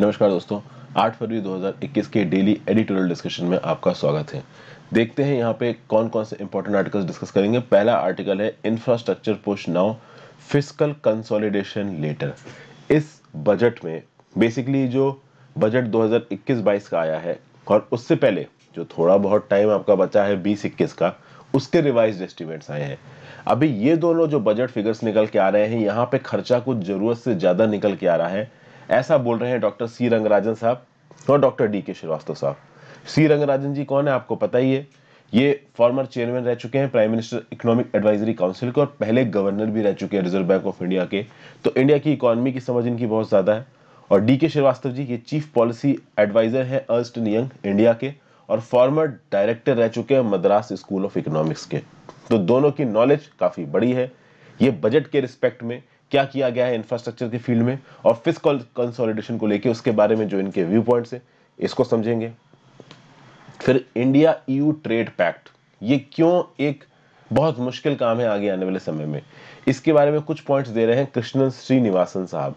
नमस्कार दोस्तों 8 फरवरी 2021 के डेली एडिटोरियल डिस्कशन में आपका स्वागत है देखते हैं यहाँ पे कौन कौन से इंपॉर्टेंट आर्टिकल्स डिस्कस करेंगे पहला आर्टिकल है infrastructure push now fiscal consolidation later इस बजट में बेसिकली जो बजट 2021-22 का आया है और उससे पहले जो थोड़ा बहुत टाइम आपका बचा है बीस इक्कीस का उसके रिवाइज एस्टिमेट्स आए हैं अभी ये दोनों जो बजट फिगर्स निकल के आ रहे हैं यहाँ पे खर्चा कुछ जरूरत से ज़्यादा निकल के आ रहा है ऐसा बोल रहे हैं डॉक्टर सी रंगराजन साहब और डॉक्टर डी के श्रीवास्तव साहब सी रंगराजन जी कौन है आपको पता ही है ये फॉर्मर चेयरमैन रह चुके हैं prime minister economic advisory council के और पहले गवर्नर भी रह चुके हैं रिजर्व बैंक ऑफ इंडिया के तो इंडिया की इकोनॉमी की समझ इनकी बहुत ज़्यादा है और डी के श्रीवास्तव जी ये चीफ पॉलिसी एडवाइजर है अर्स्ट नियंग इंडिया के और फॉर्मर डायरेक्टर रह चुके हैं मद्रास स्कूल ऑफ इकोनॉमिक्स के तो दोनों की नॉलेज काफ़ी बड़ी है ये बजट के रिस्पेक्ट में क्या किया गया है इंफ्रास्ट्रक्चर के फील्ड में और फिजिकल कंसोलिडेशन को लेकर उसके बारे में जो इनके व्यू पॉइंट्स है इसको समझेंगे फिर इंडिया यू ट्रेड पैक्ट ये क्यों एक बहुत मुश्किल काम है आगे आने वाले समय में इसके बारे में कुछ पॉइंट्स दे रहे हैं कृष्णन श्रीनिवासन साहब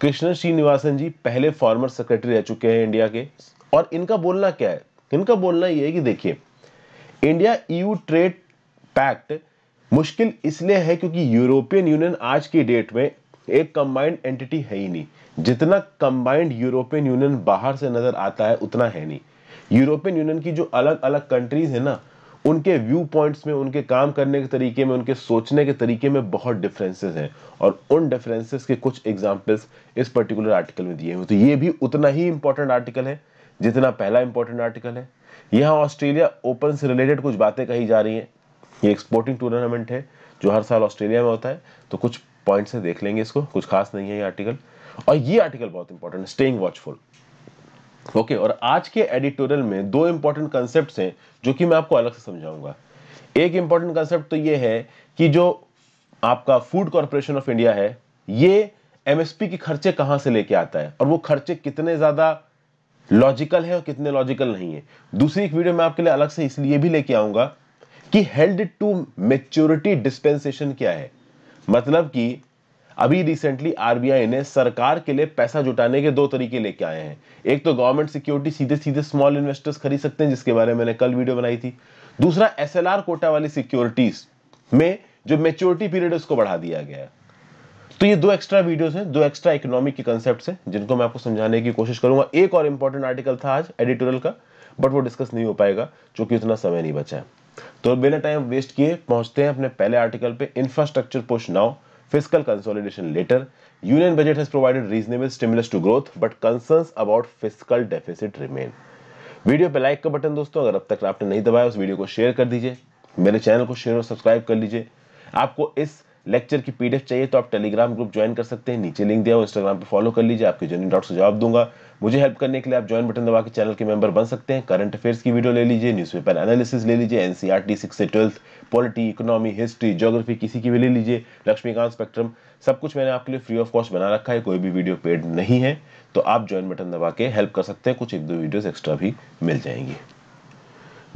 कृष्णन श्रीनिवासन जी पहले फॉर्मर सेक्रेटरी रह चुके हैं इंडिया के और इनका बोलना क्या है इनका बोलना ये है कि देखिए इंडिया ईयू ट्रेड पैक्ट मुश्किल इसलिए है क्योंकि यूरोपियन यूनियन आज की डेट में एक कंबाइंड एंटिटी है ही नहीं जितना कंबाइंड यूरोपियन यूनियन बाहर से नजर आता है उतना है नहीं यूरोपियन यूनियन की जो अलग अलग कंट्रीज है ना उनके व्यू पॉइंट्स में उनके काम करने के तरीके में उनके सोचने के तरीके में बहुत डिफरेंसेस हैं और उन डिफरेंसेस के कुछ एग्जांपल्स इस पर्टिकुलर आर्टिकल में दिए हुए तो ये भी उतना ही इंपॉर्टेंट आर्टिकल है जितना पहला इंपॉर्टेंट आर्टिकल है यहाँ ऑस्ट्रेलिया ओपन से रिलेटेड कुछ बातें कही जा रही हैं ये एक्सपोर्टिंग टूर्नामेंट है जो हर साल ऑस्ट्रेलिया में होता है तो कुछ पॉइंट से देख लेंगे इसको कुछ खास नहीं है ये आर्टिकल और ये आर्टिकल बहुत इंपॉर्टेंट है स्टेइंग वॉचफुल ओके और आज के एडिटोरियल में दो इंपॉर्टेंट कंसेप्ट हैं जो कि मैं आपको अलग से समझाऊंगा एक इंपॉर्टेंट कंसेप्ट तो ये है कि जो आपका फूड कॉरपोरेशन ऑफ इंडिया है ये एमएसपी के खर्चे कहां से लेके आता है और वो खर्चे कितने ज़्यादा लॉजिकल है और कितने लॉजिकल नहीं है दूसरी एक वीडियो मैं आपके लिए अलग से इसलिए भी लेके आऊंगा कि हेल्ड टू मेच्योरिटी डिस्पेंसेशन क्या है मतलब कि अभी रिसेंटली आरबीआई ने सरकार के लिए पैसा जुटाने के दो तरीके लेके आए हैं एक तो गवर्नमेंट सिक्योरिटी सीधे सीधे स्मॉल इन्वेस्टर्स खरीद सकते हैं जिसके बारे में मैंने कल वीडियो बनाई थी दूसरा एस कोटा वाली सिक्योरिटीज में जो मेच्योरिटी पीरियड उसको बढ़ा दिया गया है तो ये दो एक्स्ट्रा वीडियोस हैं दो एक्स्ट्रा इकोनॉमिक के कंसेप्ट हैं जिनको मैं आपको समझाने की कोशिश करूंगा एक और इंपॉर्टेंट आर्टिकल था आज एडिटोरियल का बट वो डिस्कस नहीं हो पाएगा क्योंकि उतना समय नहीं बचा है तो बिना टाइम वेस्ट किए पहुंचते हैं अपने पहले आर्टिकल पे infrastructure push now fiscal consolidation later union budget has provided reasonable stimulus to growth but concerns about fiscal deficit remain video पे लाइक का बटन दोस्तों अगर अब तक आपने नहीं दबाया उस वीडियो को शेयर कर दीजिए मेरे चैनल को शेयर और सब्सक्राइब कर लीजिए आपको इस लेक्चर की पीडीएफ चाहिए तो आप टेलीग्राम ग्रुप ज्वाइन कर सकते हैं नीचे लिंक दिया हो इंस्टाग्राम पे फॉलो कर लीजिए आपके जर्नी से जवाब दूंगा मुझे हेल्प करने के लिए आप ज्वाइन बटन दबा के चैनल के मेंबर बन सकते हैं करंट अफेयर्स की वीडियो ले लीजिए न्यूज़पेपर एनालिसिस ले लीजिए एनसीआर टी सिक्स से twelfth polity economy history geography किसी की भी ले लीजिए लक्ष्मीकांत स्पेक्ट्रम सब कुछ मैंने आपके लिए फ्री ऑफ कॉस्ट बना रखा है कोई भी वीडियो पेड नहीं है तो आप ज्वाइन बटन दबा के हेल्प कर सकते हैं कुछ एक दो वीडियो एक्स्ट्रा भी मिल जाएंगी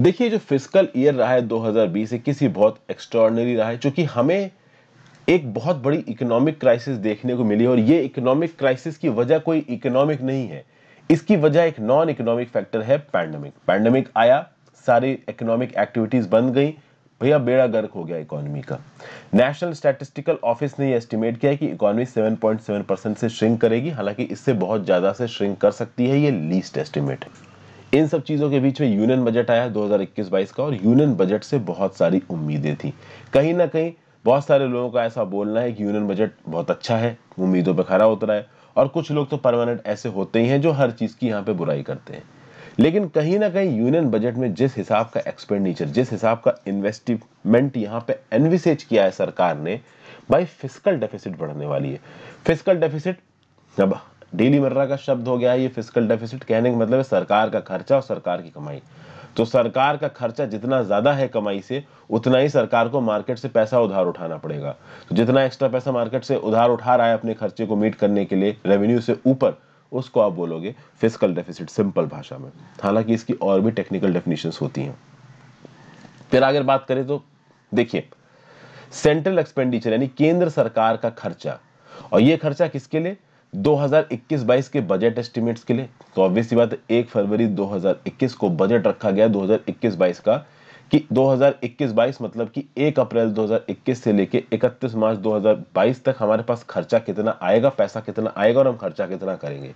देखिए जो फिजिकल ईयर रहा है दो हजार किसी बहुत एक्स्ट्रॉर्डनरी रहा है चूंकि हमें एक बहुत बड़ी इकोनॉमिक क्राइसिस देखने को मिली और ये इकोनॉमिक क्राइसिस की वजह कोई इकोनॉमिक नहीं है इसकी वजह एक नॉन इकोनॉमिक फैक्टर है पैंडमिक पैंडमिक आया सारी इकोनॉमिक एक्टिविटीज बंद गई भैया बेड़ा गर्क हो गया इकोनॉमी का नेशनल स्टैटिस्टिकल ऑफिस ने ये एस्टिमेट किया कि इकोनॉमी 7.7 परसेंट से श्रिंक करेगी हालांकि इससे बहुत ज़्यादा से श्रिंक कर सकती है ये लीस्ट एस्टिमेट इन सब चीज़ों के बीच में यूनियन बजट आया 2021-22 का और यूनियन बजट से बहुत सारी उम्मीदें थी कहीं ना कहीं बहुत सारे लोगों का ऐसा बोलना है कि यूनियन बजट बहुत अच्छा है उम्मीदों पर खरा उतरा है और कुछ लोग तो परमानेंट ऐसे होते ही हैं जो हर चीज़ की यहाँ पे बुराई करते हैं लेकिन कहीं ना कहीं यूनियन बजट में जिस हिसाब का एक्सपेंडिचर जिस हिसाब का इन्वेस्टमेंट यहाँ पे एनविसेज किया है सरकार ने भाई फिजिकल डेफिसिट बढ़ने वाली है फिजिकल डेफिसिट अब डेली मर्रा का शब्द हो गया है ये फिजिकल डेफिसिट कहने का मतलब है सरकार का खर्चा और सरकार की कमाई तो सरकार का खर्चा जितना ज़्यादा है कमाई से उतना ही सरकार को मार्केट से पैसा उधार उठाना पड़ेगा तो जितना एक्स्ट्रा पैसा मार्केट से उधार उठा रहा है अपने खर्चे को मीट करने के लिए रेवेन्यू से ऊपर उसको आप बोलोगे फिजिकल डेफिसिट सिंपल भाषा में हालांकि इसकी और भी टेक्निकल डेफिनेशन होती हैं फिर अगर बात करें तो देखिए सेंट्रल एक्सपेंडिचर यानी केंद्र सरकार का खर्चा और यह खर्चा किसके लिए 2021-22 के बजट एस्टिमेट्स के लिए तो ऑब्वियस सी बात एक फरवरी 2021 को बजट रखा गया 2021-22 का कि 2021-22 मतलब कि 1 अप्रैल 2021 से लेके 31 मार्च 2022 तक हमारे पास खर्चा कितना आएगा पैसा कितना आएगा और हम खर्चा कितना करेंगे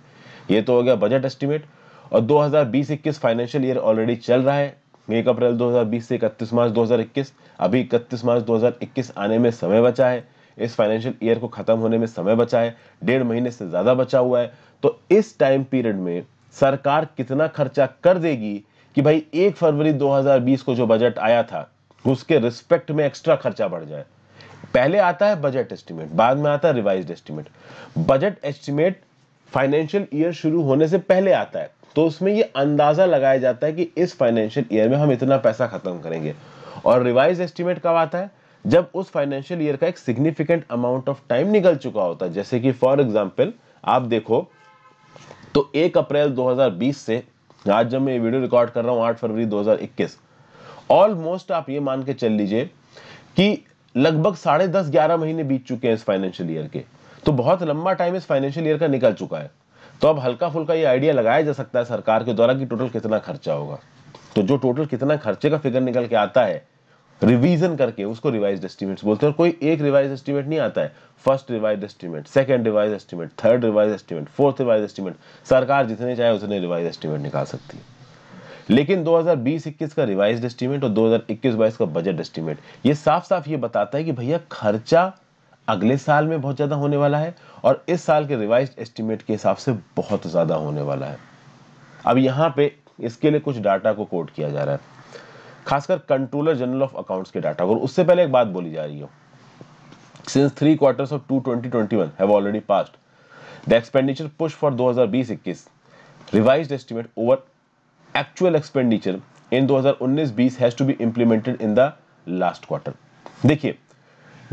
ये तो हो गया बजट एस्टिमेट और 2020-21 फाइनेंशियल ईयर ऑलरेडी चल रहा है एक अप्रैल 2020 से इकतीस मार्च 2021 अभी इकतीस मार्च 2021 आने में समय बचा है इस फाइनेंशियल ईयर को ख़त्म होने में समय बचा है डेढ़ महीने से ज़्यादा बचा हुआ है तो इस टाइम पीरियड में सरकार कितना खर्चा कर देगी कि भाई एक फरवरी 2020 को जो बजट आया था उसके रिस्पेक्ट में एक्स्ट्रा खर्चा बढ़ जाए पहले आता है बजट एस्टिमेट बाद में आता है revise estimate budget estimate financial year शुरू होने से पहले आता है तो उसमें ये अंदाजा लगाया जाता है कि इस फाइनेंशियल ईयर में हम इतना पैसा खत्म करेंगे और रिवाइज एस्टिमेट कब आता है जब उस फाइनेंशियल ईयर का एक सिग्निफिकेंट अमाउंट ऑफ टाइम निकल चुका होता है जैसे कि फॉर एग्जाम्पल आप देखो तो एक अप्रैल 2020 से आज जब मैं वीडियो रिकॉर्ड कर रहा हूं आठ फरवरी 2021 ऑलमोस्ट आप ये मान के चल लीजिए कि लगभग साढ़े दस ग्यारह महीने बीत चुके हैं इस फाइनेंशियल ईयर के तो बहुत लंबा टाइम इस फाइनेंशियल ईयर का निकल चुका है तो अब हल्का फुल्का ये आइडिया लगाया जा सकता है सरकार के द्वारा कि टोटल कितना खर्चा होगा तो जो टोटल कितना खर्चे का फिगर निकल के आता है रिवीजन करके उसको रिवाइज एस्टिमेट बोलते हैं और कोई एक रिवाइज एस्टिमेट नहीं आता है first revise estimate second revise estimate third revise estimate fourth revise estimate सरकार जितने चाहे उतने रिवाइज एस्टिमेट निकाल सकती है लेकिन 2020-21 का रिवाइज एस्टिमेट और 2021-22 का बजट एस्टिमेट ये साफ साफ ये बताता है कि भैया खर्चा अगले साल में बहुत ज़्यादा होने वाला है और इस साल के रिवाइज एस्टिमेट के हिसाब से बहुत ज़्यादा होने वाला है अब यहाँ पे इसके लिए कुछ डाटा को कोट किया जा रहा है खासकर कंट्रोलर जनरल ऑफ अकाउंट्स के डाटा और उससे पहले एक बात बोली जा रही हो since three quarters of two twenty twenty one have already past the expenditure push for दो हजार बीस इक्कीस revise estimate over actual expenditure in 2019-20 has to be implemented in the last quarter देखिए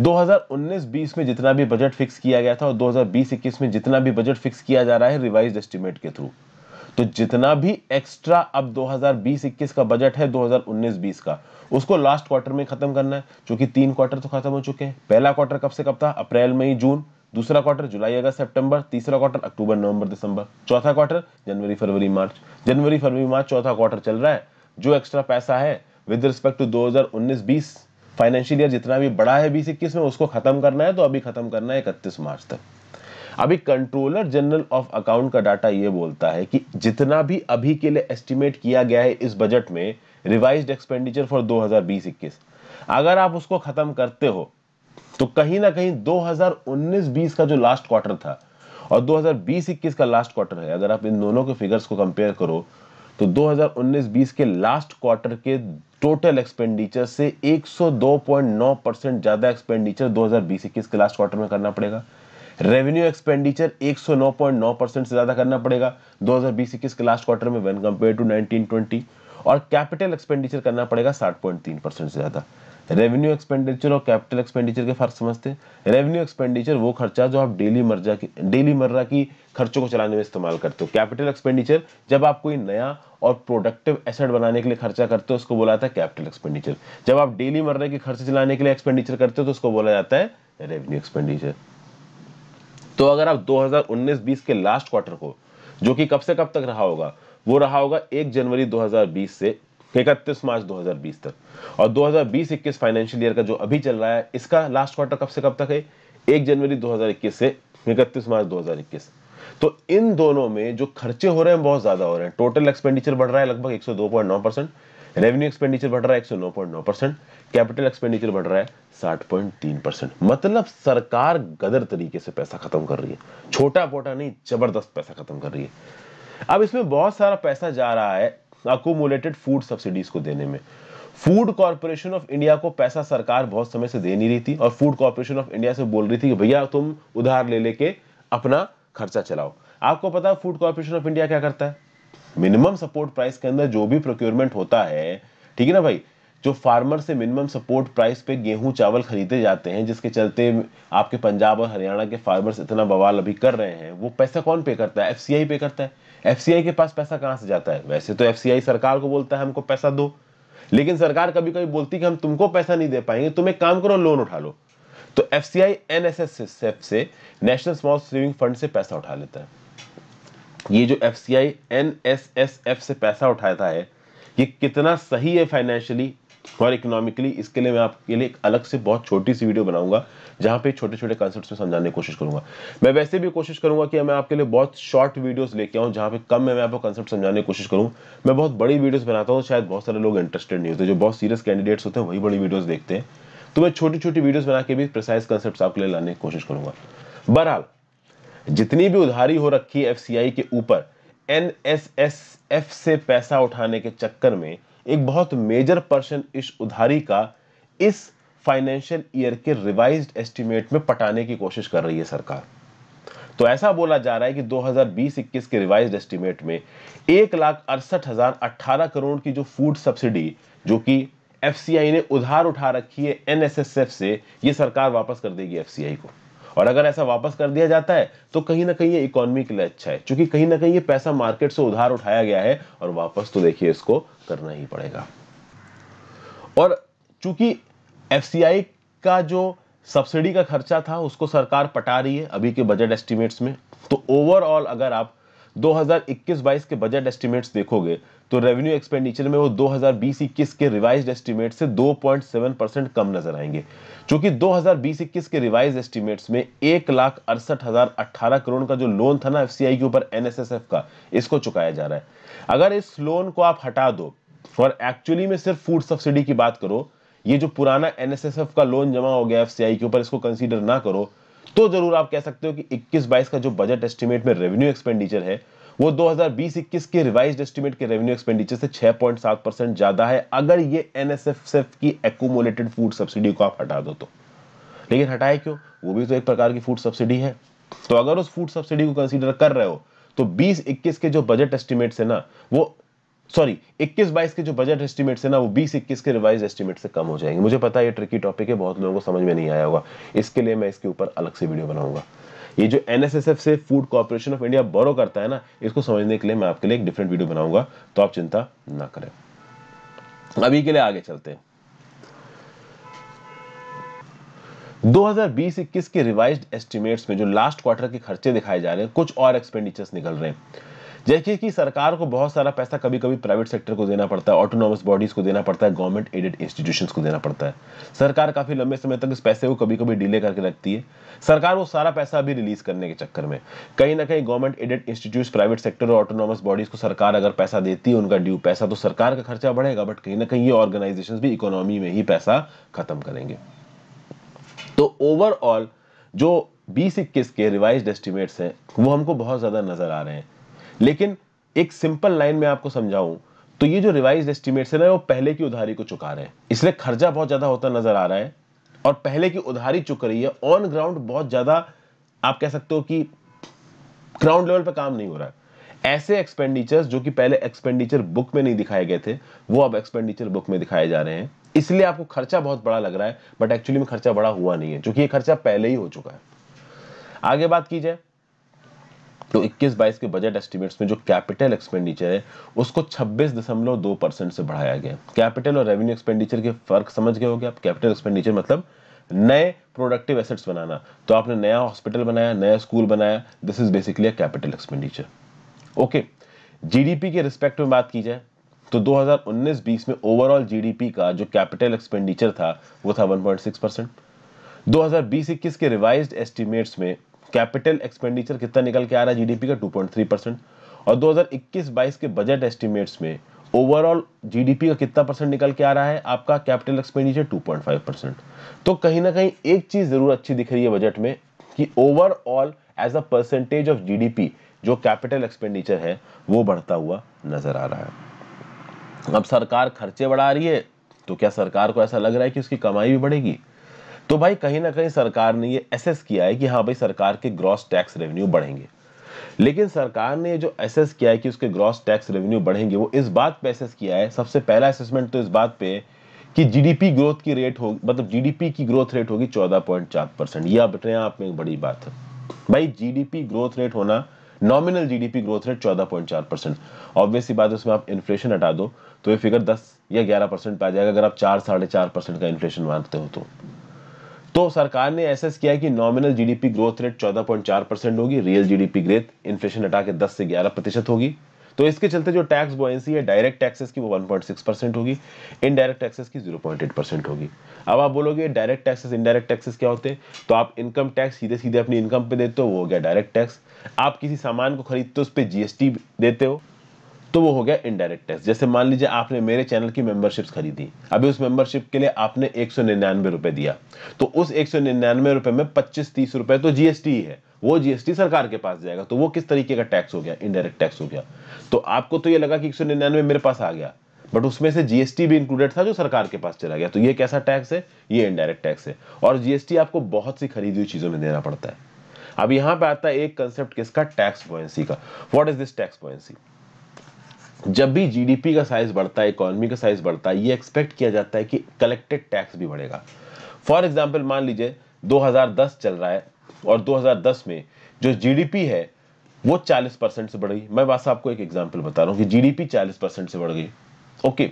2019-20 में जितना भी बजट फिक्स किया गया था और 2020-21 में जितना भी बजट फिक्स किया जा रहा है रिवाइज एस्टिमेट के थ्रू तो जितना भी एक्स्ट्रा अब 2020-21 का बजट है 2019-20 का उसको लास्ट क्वार्टर में खत्म करना है क्योंकि तीन क्वार्टर तो खत्म हो चुके हैं पहला क्वार्टर कब से कब था अप्रैल मई जून दूसरा क्वार्टर जुलाई अगस्त सितंबर तीसरा क्वार्टर अक्टूबर नवंबर दिसंबर चौथा क्वार्टर जनवरी फरवरी मार्च जनवरी फरवरी मार्च चौथा क्वार्टर चल रहा है जो एक्स्ट्रा पैसा है विद रिस्पेक्ट टू दो हजार फाइनेंशियल ईयर जितना भी बड़ा है बीस इक्कीस में उसको खत्म करना है तो अभी खत्म करना है इकतीस मार्च तक अभी कंट्रोलर जनरल ऑफ अकाउंट का डाटा ये बोलता है कि जितना भी अभी के लिए एस्टिमेट किया गया है इस बजट में रिवाइज एक्सपेंडिचर फॉर 2020 अगर आप उसको खत्म करते हो तो कहीं ना कहीं 2019-20 का जो लास्ट क्वार्टर था और 2020-21 का लास्ट क्वार्टर है अगर आप इन दोनों के फिगर्स को कंपेयर करो तो 2019-20 के लास्ट क्वार्टर के टोटल एक्सपेंडिचर से 102.9 परसेंट ज़्यादा एक्सपेंडिचर 2020-21 के लास्ट क्वार्टर में करना पड़ेगा रेवेन्यू एक्सपेंडिचर 109.9 परसेंट से ज़्यादा करना पड़ेगा 2020-21 के लास्ट क्वार्टर में वेन कंपेयर टू 1920 और कैपिटल एक्सपेंडिचर करना पड़ेगा 60.3 परसेंट से ज़्यादा रेवेन्यू एक्सपेंडिचर और कैपिटल एक्सपेंडिचर के फर्क समझते हैं रेवेन्यू एक्सपेंडिचर वो खर्चा जो आप डेली मर्जा की डेली मर्रा की खर्चों को चलाने में इस्तेमाल करते हो कैपिटल एक्सपेंडिचर जब आप कोई नया और प्रोडक्टिव एसेट बनाने के लिए खर्चा करते हो उसको बोला जाता है कैपिटल एक्सपेंडिचर जब आप डेली मर्रा के खर्चे चलाने के लिए एक्सपेंडिचर करते हो तो उसको बोला जाता है रेवेन्यू एक्सपेंडिचर तो अगर आप 2019-20 के लास्ट क्वार्टर को जो कि कब से कब तक रहा होगा वो रहा होगा 1 जनवरी 2020 से इकतीस मार्च 2020 तक और 2020-21 फाइनेंशियल ईयर का जो अभी चल रहा है इसका लास्ट क्वार्टर कब से कब तक है 1 जनवरी 2021 से इकतीस मार्च 2021 तो इन दोनों में जो खर्चे हो रहे हैं बहुत ज्यादा हो रहे हैं टोटल एक्सपेंडिचर बढ़ रहा है लगभग एक परसेंट रेवेन्यू एक्सपेंडिचर बढ़ रहा है एक सौ नौ पॉइंट नौ परसेंट कैपिटल एक्सपेंडिचर बढ़ रहा है साठ पॉइंट तीन परसेंट मतलब सरकार गदर तरीके से पैसा खत्म कर रही है छोटा मोटा नहीं जबरदस्त पैसा खत्म कर रही है अब इसमें बहुत सारा पैसा जा रहा है अकोमोलेटेड फूड सब्सिडीज को देने में फूड कॉरपोरेशन ऑफ इंडिया को पैसा सरकार बहुत समय से दे नहीं रही थी और फूड कॉरपोरेशन ऑफ इंडिया से बोल रही थी कि भैया तुम उधार ले लेके अपना खर्चा चलाओ आपको पता है फूड कॉरपोरेशन ऑफ इंडिया क्या करता है मिनिमम सपोर्ट प्राइस के अंदर जो भी प्रोक्योरमेंट होता है ठीक है ना भाई जो फार्मर से मिनिमम सपोर्ट प्राइस पे गेहूं चावल खरीदे जाते हैं जिसके चलते आपके पंजाब और हरियाणा के फार्मर्स इतना बवाल अभी कर रहे हैं वो पैसा कौन पे करता है एफ पे करता है एफ के पास पैसा कहाँ से जाता है वैसे तो एफ सरकार को बोलता है हमको पैसा दो लेकिन सरकार कभी कभी बोलती कि हम तुमको पैसा नहीं दे पाएंगे तुम एक काम करो लोन उठा लो तो F C I N S S से नेशनल स्मॉल सेविंग फंड से पैसा उठा लेता है ये जो F C I N S S F से पैसा उठाता है ये कितना सही है फाइनेंशियली और इकोनॉमिकली इसके लिए मैं आपके लिए एक अलग से बहुत छोटी सी वीडियो बनाऊंगा जहां पे छोटे छोटे कंसेप्ट में समझाने की कोशिश करूंगा मैं वैसे भी कोशिश करूंगा कि मैं आपके लिए बहुत शॉर्ट वीडियोस लेके आऊं जहां पे कम में मैं आपको कॉन्सेप्ट समझाने की कोशिश करूँ मैं बहुत बड़ी वीडियोज बनाता हूँ शायद बहुत सारे लोग इंटरेस्टेड नहीं होते जो बहुत सीरियस कैंडिडेट्स होते हैं वही बड़ी वीडियोज़ देखते हैं तो मैं छोटी छोटी वीडियोज़ बना के भी प्रिसाइज कंसेप्ट आपके लिए लाने की कोशिश करूंगा बहरहाल जितनी भी उधारी हो रखी है एफ के ऊपर एन से पैसा उठाने के चक्कर में एक बहुत मेजर पर्सन इस उधारी का इस फाइनेंशियल ईयर के रिवाइज्ड एस्टीमेट में पटाने की कोशिश कर रही है सरकार तो ऐसा बोला जा रहा है कि 2020-21 के रिवाइज एस्टीमेट में एक लाख अड़सठ हजार अट्ठारह करोड़ की जो फूड सब्सिडी जो कि एफसीआई ने उधार उठा रखी है एनएसएसएफ से यह सरकार वापस कर देगी एफसीआई को और अगर ऐसा वापस कर दिया जाता है तो कहीं ना कहीं ये इकोनॉमी के लिए अच्छा है क्योंकि कहीं ना कहीं ये पैसा मार्केट से उधार उठाया गया है और वापस तो देखिए इसको करना ही पड़ेगा और चूंकि एफ का जो सब्सिडी का खर्चा था उसको सरकार पटा रही है अभी के बजट एस्टिमेट्स में तो ओवरऑल अगर आप 2021-22 के बजट एस्टिमेट्स देखोगे तो रेवेन्यू एक्सपेंडिचर में वो 2020-21 के रिवाइज एस्टिमेट से 2.7 परसेंट कम नजर आएंगे क्योंकि 2020-21 के रिवाइज एस्टिमेट्स में एक लाख अड़सठ हजार अट्ठारह करोड़ का जो लोन था ना एफसीआई के ऊपर एनएसएसएफ का इसको चुकाया जा रहा है अगर इस लोन को आप हटा दो और एक्चुअली में सिर्फ फूड सब्सिडी की बात करो ये जो पुराना एनएसएसएफ का लोन जमा हो गया एफसीआई के ऊपर इसको कंसीडर ना करो तो जरूर आप कह सकते हो कि 21-22 का जो बजट एस्टिमेट में रेवेन्यू एक्सपेंडिचर है वो 2020-21 के रिवाइज एस्टिमेट के रेवेन्यू एक्सपेंडिचर से 6.7 परसेंट ज्यादा है अगर ये एनएसएफएफ की एकोमोलेटेड फूड सब्सिडी को आप हटा दो तो लेकिन हटाए क्यों वो भी तो एक प्रकार की फूड सब्सिडी है तो अगर उस फूड सब्सिडी को कंसिडर कर रहे हो तो 20-21 के जो बजट एस्टिमेट्स है ना वो सॉरी 21 बाईस के जो बजट एस्टिमेट है ना वो 20 इक्कीस के रिवाइज एस्टिमेट से कम हो जाएंगे मुझे पता है ये ट्रिकी टॉपिक है बहुत लोगों को समझ में नहीं आया होगा इसके लिए मैं इसके ऊपर अलग से वीडियो बनाऊंगा ये जो एनएसएसएफ से food corporation of India borrow करता है ना इसको समझने के लिए मैं आपके लिए एक डिफरेंट वीडियो बनाऊंगा तो आप चिंता ना करें अभी के लिए आगे चलते हैं 2020-21 के रिवाइज्ड एस्टिमेट्स में जो लास्ट क्वार्टर के खर्चे दिखाए जा रहे हैं कुछ और एक्सपेंडिचर्स निकल रहे हैं जैसे कि सरकार को बहुत सारा पैसा कभी कभी प्राइवेट सेक्टर को देना पड़ता है ऑटोनॉमस बॉडीज को देना पड़ता है गवर्नमेंट एडेड इंस्टीट्यूशन को देना पड़ता है सरकार काफ़ी लंबे समय तक इस पैसे को कभी कभी डिले करके रखती है सरकार वो सारा पैसा अभी रिलीज करने के चक्कर में कहीं ना कहीं government aided institute private sector और ऑटोनॉमस बॉडीज को सरकार अगर पैसा देती है उनका ड्यू पैसा तो सरकार का खर्चा बढ़ेगा बट कहीं ना कहीं ये ऑर्गेनाइजेशन भी इकोनॉमी में ही पैसा खत्म करेंगे तो ओवरऑल जो बीस इक्कीस के रिवाइज एस्टिमेट्स हैं वो हमको बहुत ज़्यादा नज़र आ रहे हैं लेकिन एक सिंपल लाइन में आपको समझाऊं तो ये जो रिवाइज एस्टिमेट है ना वो पहले की उधारी को चुका रहे हैं इसलिए खर्चा बहुत ज्यादा होता नजर आ रहा है और पहले की उधारी चुक रही है ऑन ग्राउंड बहुत ज्यादा आप कह सकते हो कि ग्राउंड लेवल पर काम नहीं हो रहा है ऐसे एक्सपेंडिचर्स जो कि पहले एक्सपेंडिचर बुक में नहीं दिखाए गए थे वो अब एक्सपेंडिचर बुक में दिखाए जा रहे हैं इसलिए आपको खर्चा बहुत बड़ा लग रहा है बट एक्चुअली में खर्चा बड़ा हुआ नहीं है क्योंकि ये खर्चा पहले ही हो चुका है आगे बात की जाए तो 21-22 के बजट एस्टिमेट्स में जो कैपिटल एक्सपेंडिचर है उसको 26.2 परसेंट से बढ़ाया गया कैपिटल और रेवेन्यू एक्सपेंडिचर के फर्क समझ गए होगे आप कैपिटल एक्सपेंडिचर मतलब नए प्रोडक्टिव एसेट्स बनाना तो आपने नया हॉस्पिटल बनाया नया स्कूल बनाया this is basically a capital expenditure okay GDP के रिस्पेक्ट में बात की जाए तो 2019-20 में ओवरऑल जीडीपी का जो कैपिटल एक्सपेंडिचर था वो था 1.6 परसेंट दो 21 के रिवाइज्ड एस्टीमेट्स में कैपिटल एक्सपेंडिचर कितना निकल के आ रहा है जीडीपी का 2.3 परसेंट और 2021-22 के बजट एस्टिमेट्स में ओवरऑल जीडीपी का कितना परसेंट निकल के आ रहा है आपका कैपिटल एक्सपेंडिचर 2.5 परसेंट तो कहीं ना कहीं एक चीज जरूर अच्छी दिख रही है बजट में कि overall as a percentage of G जो कैपिटल एक्सपेंडिचर है वो बढ़ता हुआ नजर आ रहा है अब सरकार खर्चे बढ़ा रही है तो क्या सरकार को ऐसा लग रहा है कि उसकी कमाई भी बढ़ेगी तो भाई कहीं ना कहीं सरकार ने ये एसेस किया है कि हाँ भाई सरकार के ग्रॉस टैक्स रेवेन्यू बढ़ेंगे लेकिन सरकार ने जो एसेस किया है कि उसके ग्रॉस टैक्स रेवेन्यू बढ़ेंगे वो इस बात पे एसेस किया है सबसे पहला असेसमेंट तो इस बात पे कि जीडीपी ग्रोथ की रेट हो मतलब जीडीपी की ग्रोथ रेट होगी चौदह पॉइंट चार परसेंट यह हैं आप में एक बड़ी बात है भाई जीडीपी ग्रोथ रेट होना नॉमिनल जीडीपी ग्रोथ रेट चौदह पॉइंट चार परसेंट ऑब्वियसली बात उसमें आप इन्फ्लेशन हटा दो तो ये फिगर दस या ग्यारह परसेंट पे आ जाएगा अगर आप चार साढ़े चार परसेंट का इन्फ्लेशन मानते हो तो तो सरकार ने एसेस किया कि nominal GDP growth rate 14.4 percent होगी रियल जीडीपी ग्रेथ इन्फ्लेशन हटा के 10 से 11 प्रतिशत होगी तो इसके चलते जो टैक्स बोएंसी है डायरेक्ट टैक्सेस की वो 1.6 परसेंट होगी इनडायरेक्ट टैक्सेस की 0.8 परसेंट होगी अब आप बोलोगे डायरेक्ट टैक्सेस इनडायरेक्ट टैक्सेस क्या होते हैं तो आप इनकम टैक्स सीधे सीधे अपनी इनकम पे देते हो वो हो गया डायरेक्ट टैक्स आप किसी सामान को खरीदते हो उस पर जीएसटी देते हो तो वो हो गया इनडायरेक्ट टैक्स जैसे मान लीजिए आपने मेरे चैनल की मेंबरशिप खरीदी अभी उस मेंबरशिप के लिए आपने एक सौ निन्यानवे रुपए दिया तो उस एक सौ निन्यानवे रुपए में पच्चीस तीस रुपए तो जीएसटी है वो जीएसटी सरकार के पास जाएगा तो वो किस तरीके का टैक्स हो गया इनडायरेक्ट टैक्स हो गया तो आपको तो ये लगा कि एक मेरे पास आ गया बट उसमें से जीएसटी भी इंक्लूडेड था जो सरकार के पास चला गया तो ये कैसा टैक्स है ये इनडायरेक्ट टैक्स है और जीएसटी आपको बहुत सी खरीदी हुई चीजों में देना पड़ता है अब यहां पे आता है एक कंसेप्ट किसका टैक्स पॉइंसी का what is this tax buoyancy जब भी जीडीपी का साइज बढ़ता है इकोनॉमी का साइज बढ़ता है ये एक्सपेक्ट किया जाता है कि कलेक्टेड टैक्स भी बढ़ेगा फॉर एग्जाम्पल मान लीजिए 2010 चल रहा है और 2010 में जो जीडीपी है वो 40 परसेंट से बढ़ गई मैं बस आपको एक एग्जाम्पल बता रहा हूँ कि जीडीपी 40 परसेंट से बढ़ गई ओके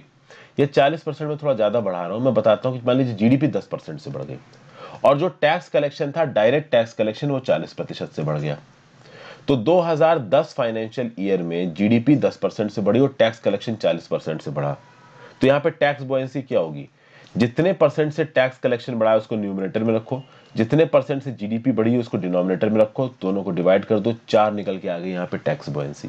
ये 40 परसेंट में थोड़ा ज़्यादा बढ़ा रहा हूँ मैं बताता हूँ कि मान लीजिए जीडीपी 10 परसेंट से बढ़ गई और जो टैक्स कलेक्शन था डायरेक्ट टैक्स कलेक्शन वो 40 प्रतिशत से बढ़ गया तो 2010 फाइनेंशियल ईयर में जीडीपी 10 परसेंट से बढ़ी और टैक्स कलेक्शन 40 परसेंट से बढ़ा तो यहां पे टैक्स बोयसी क्या होगी जितने परसेंट से टैक्स कलेक्शन बढ़ा है उसको न्यूमिनेटर में रखो जितने परसेंट से जीडीपी बढ़ी है उसको डिनोमिनेटर में रखो दोनों को डिवाइड कर दो चार निकल के आ गई यहां पे टैक्स बोयसी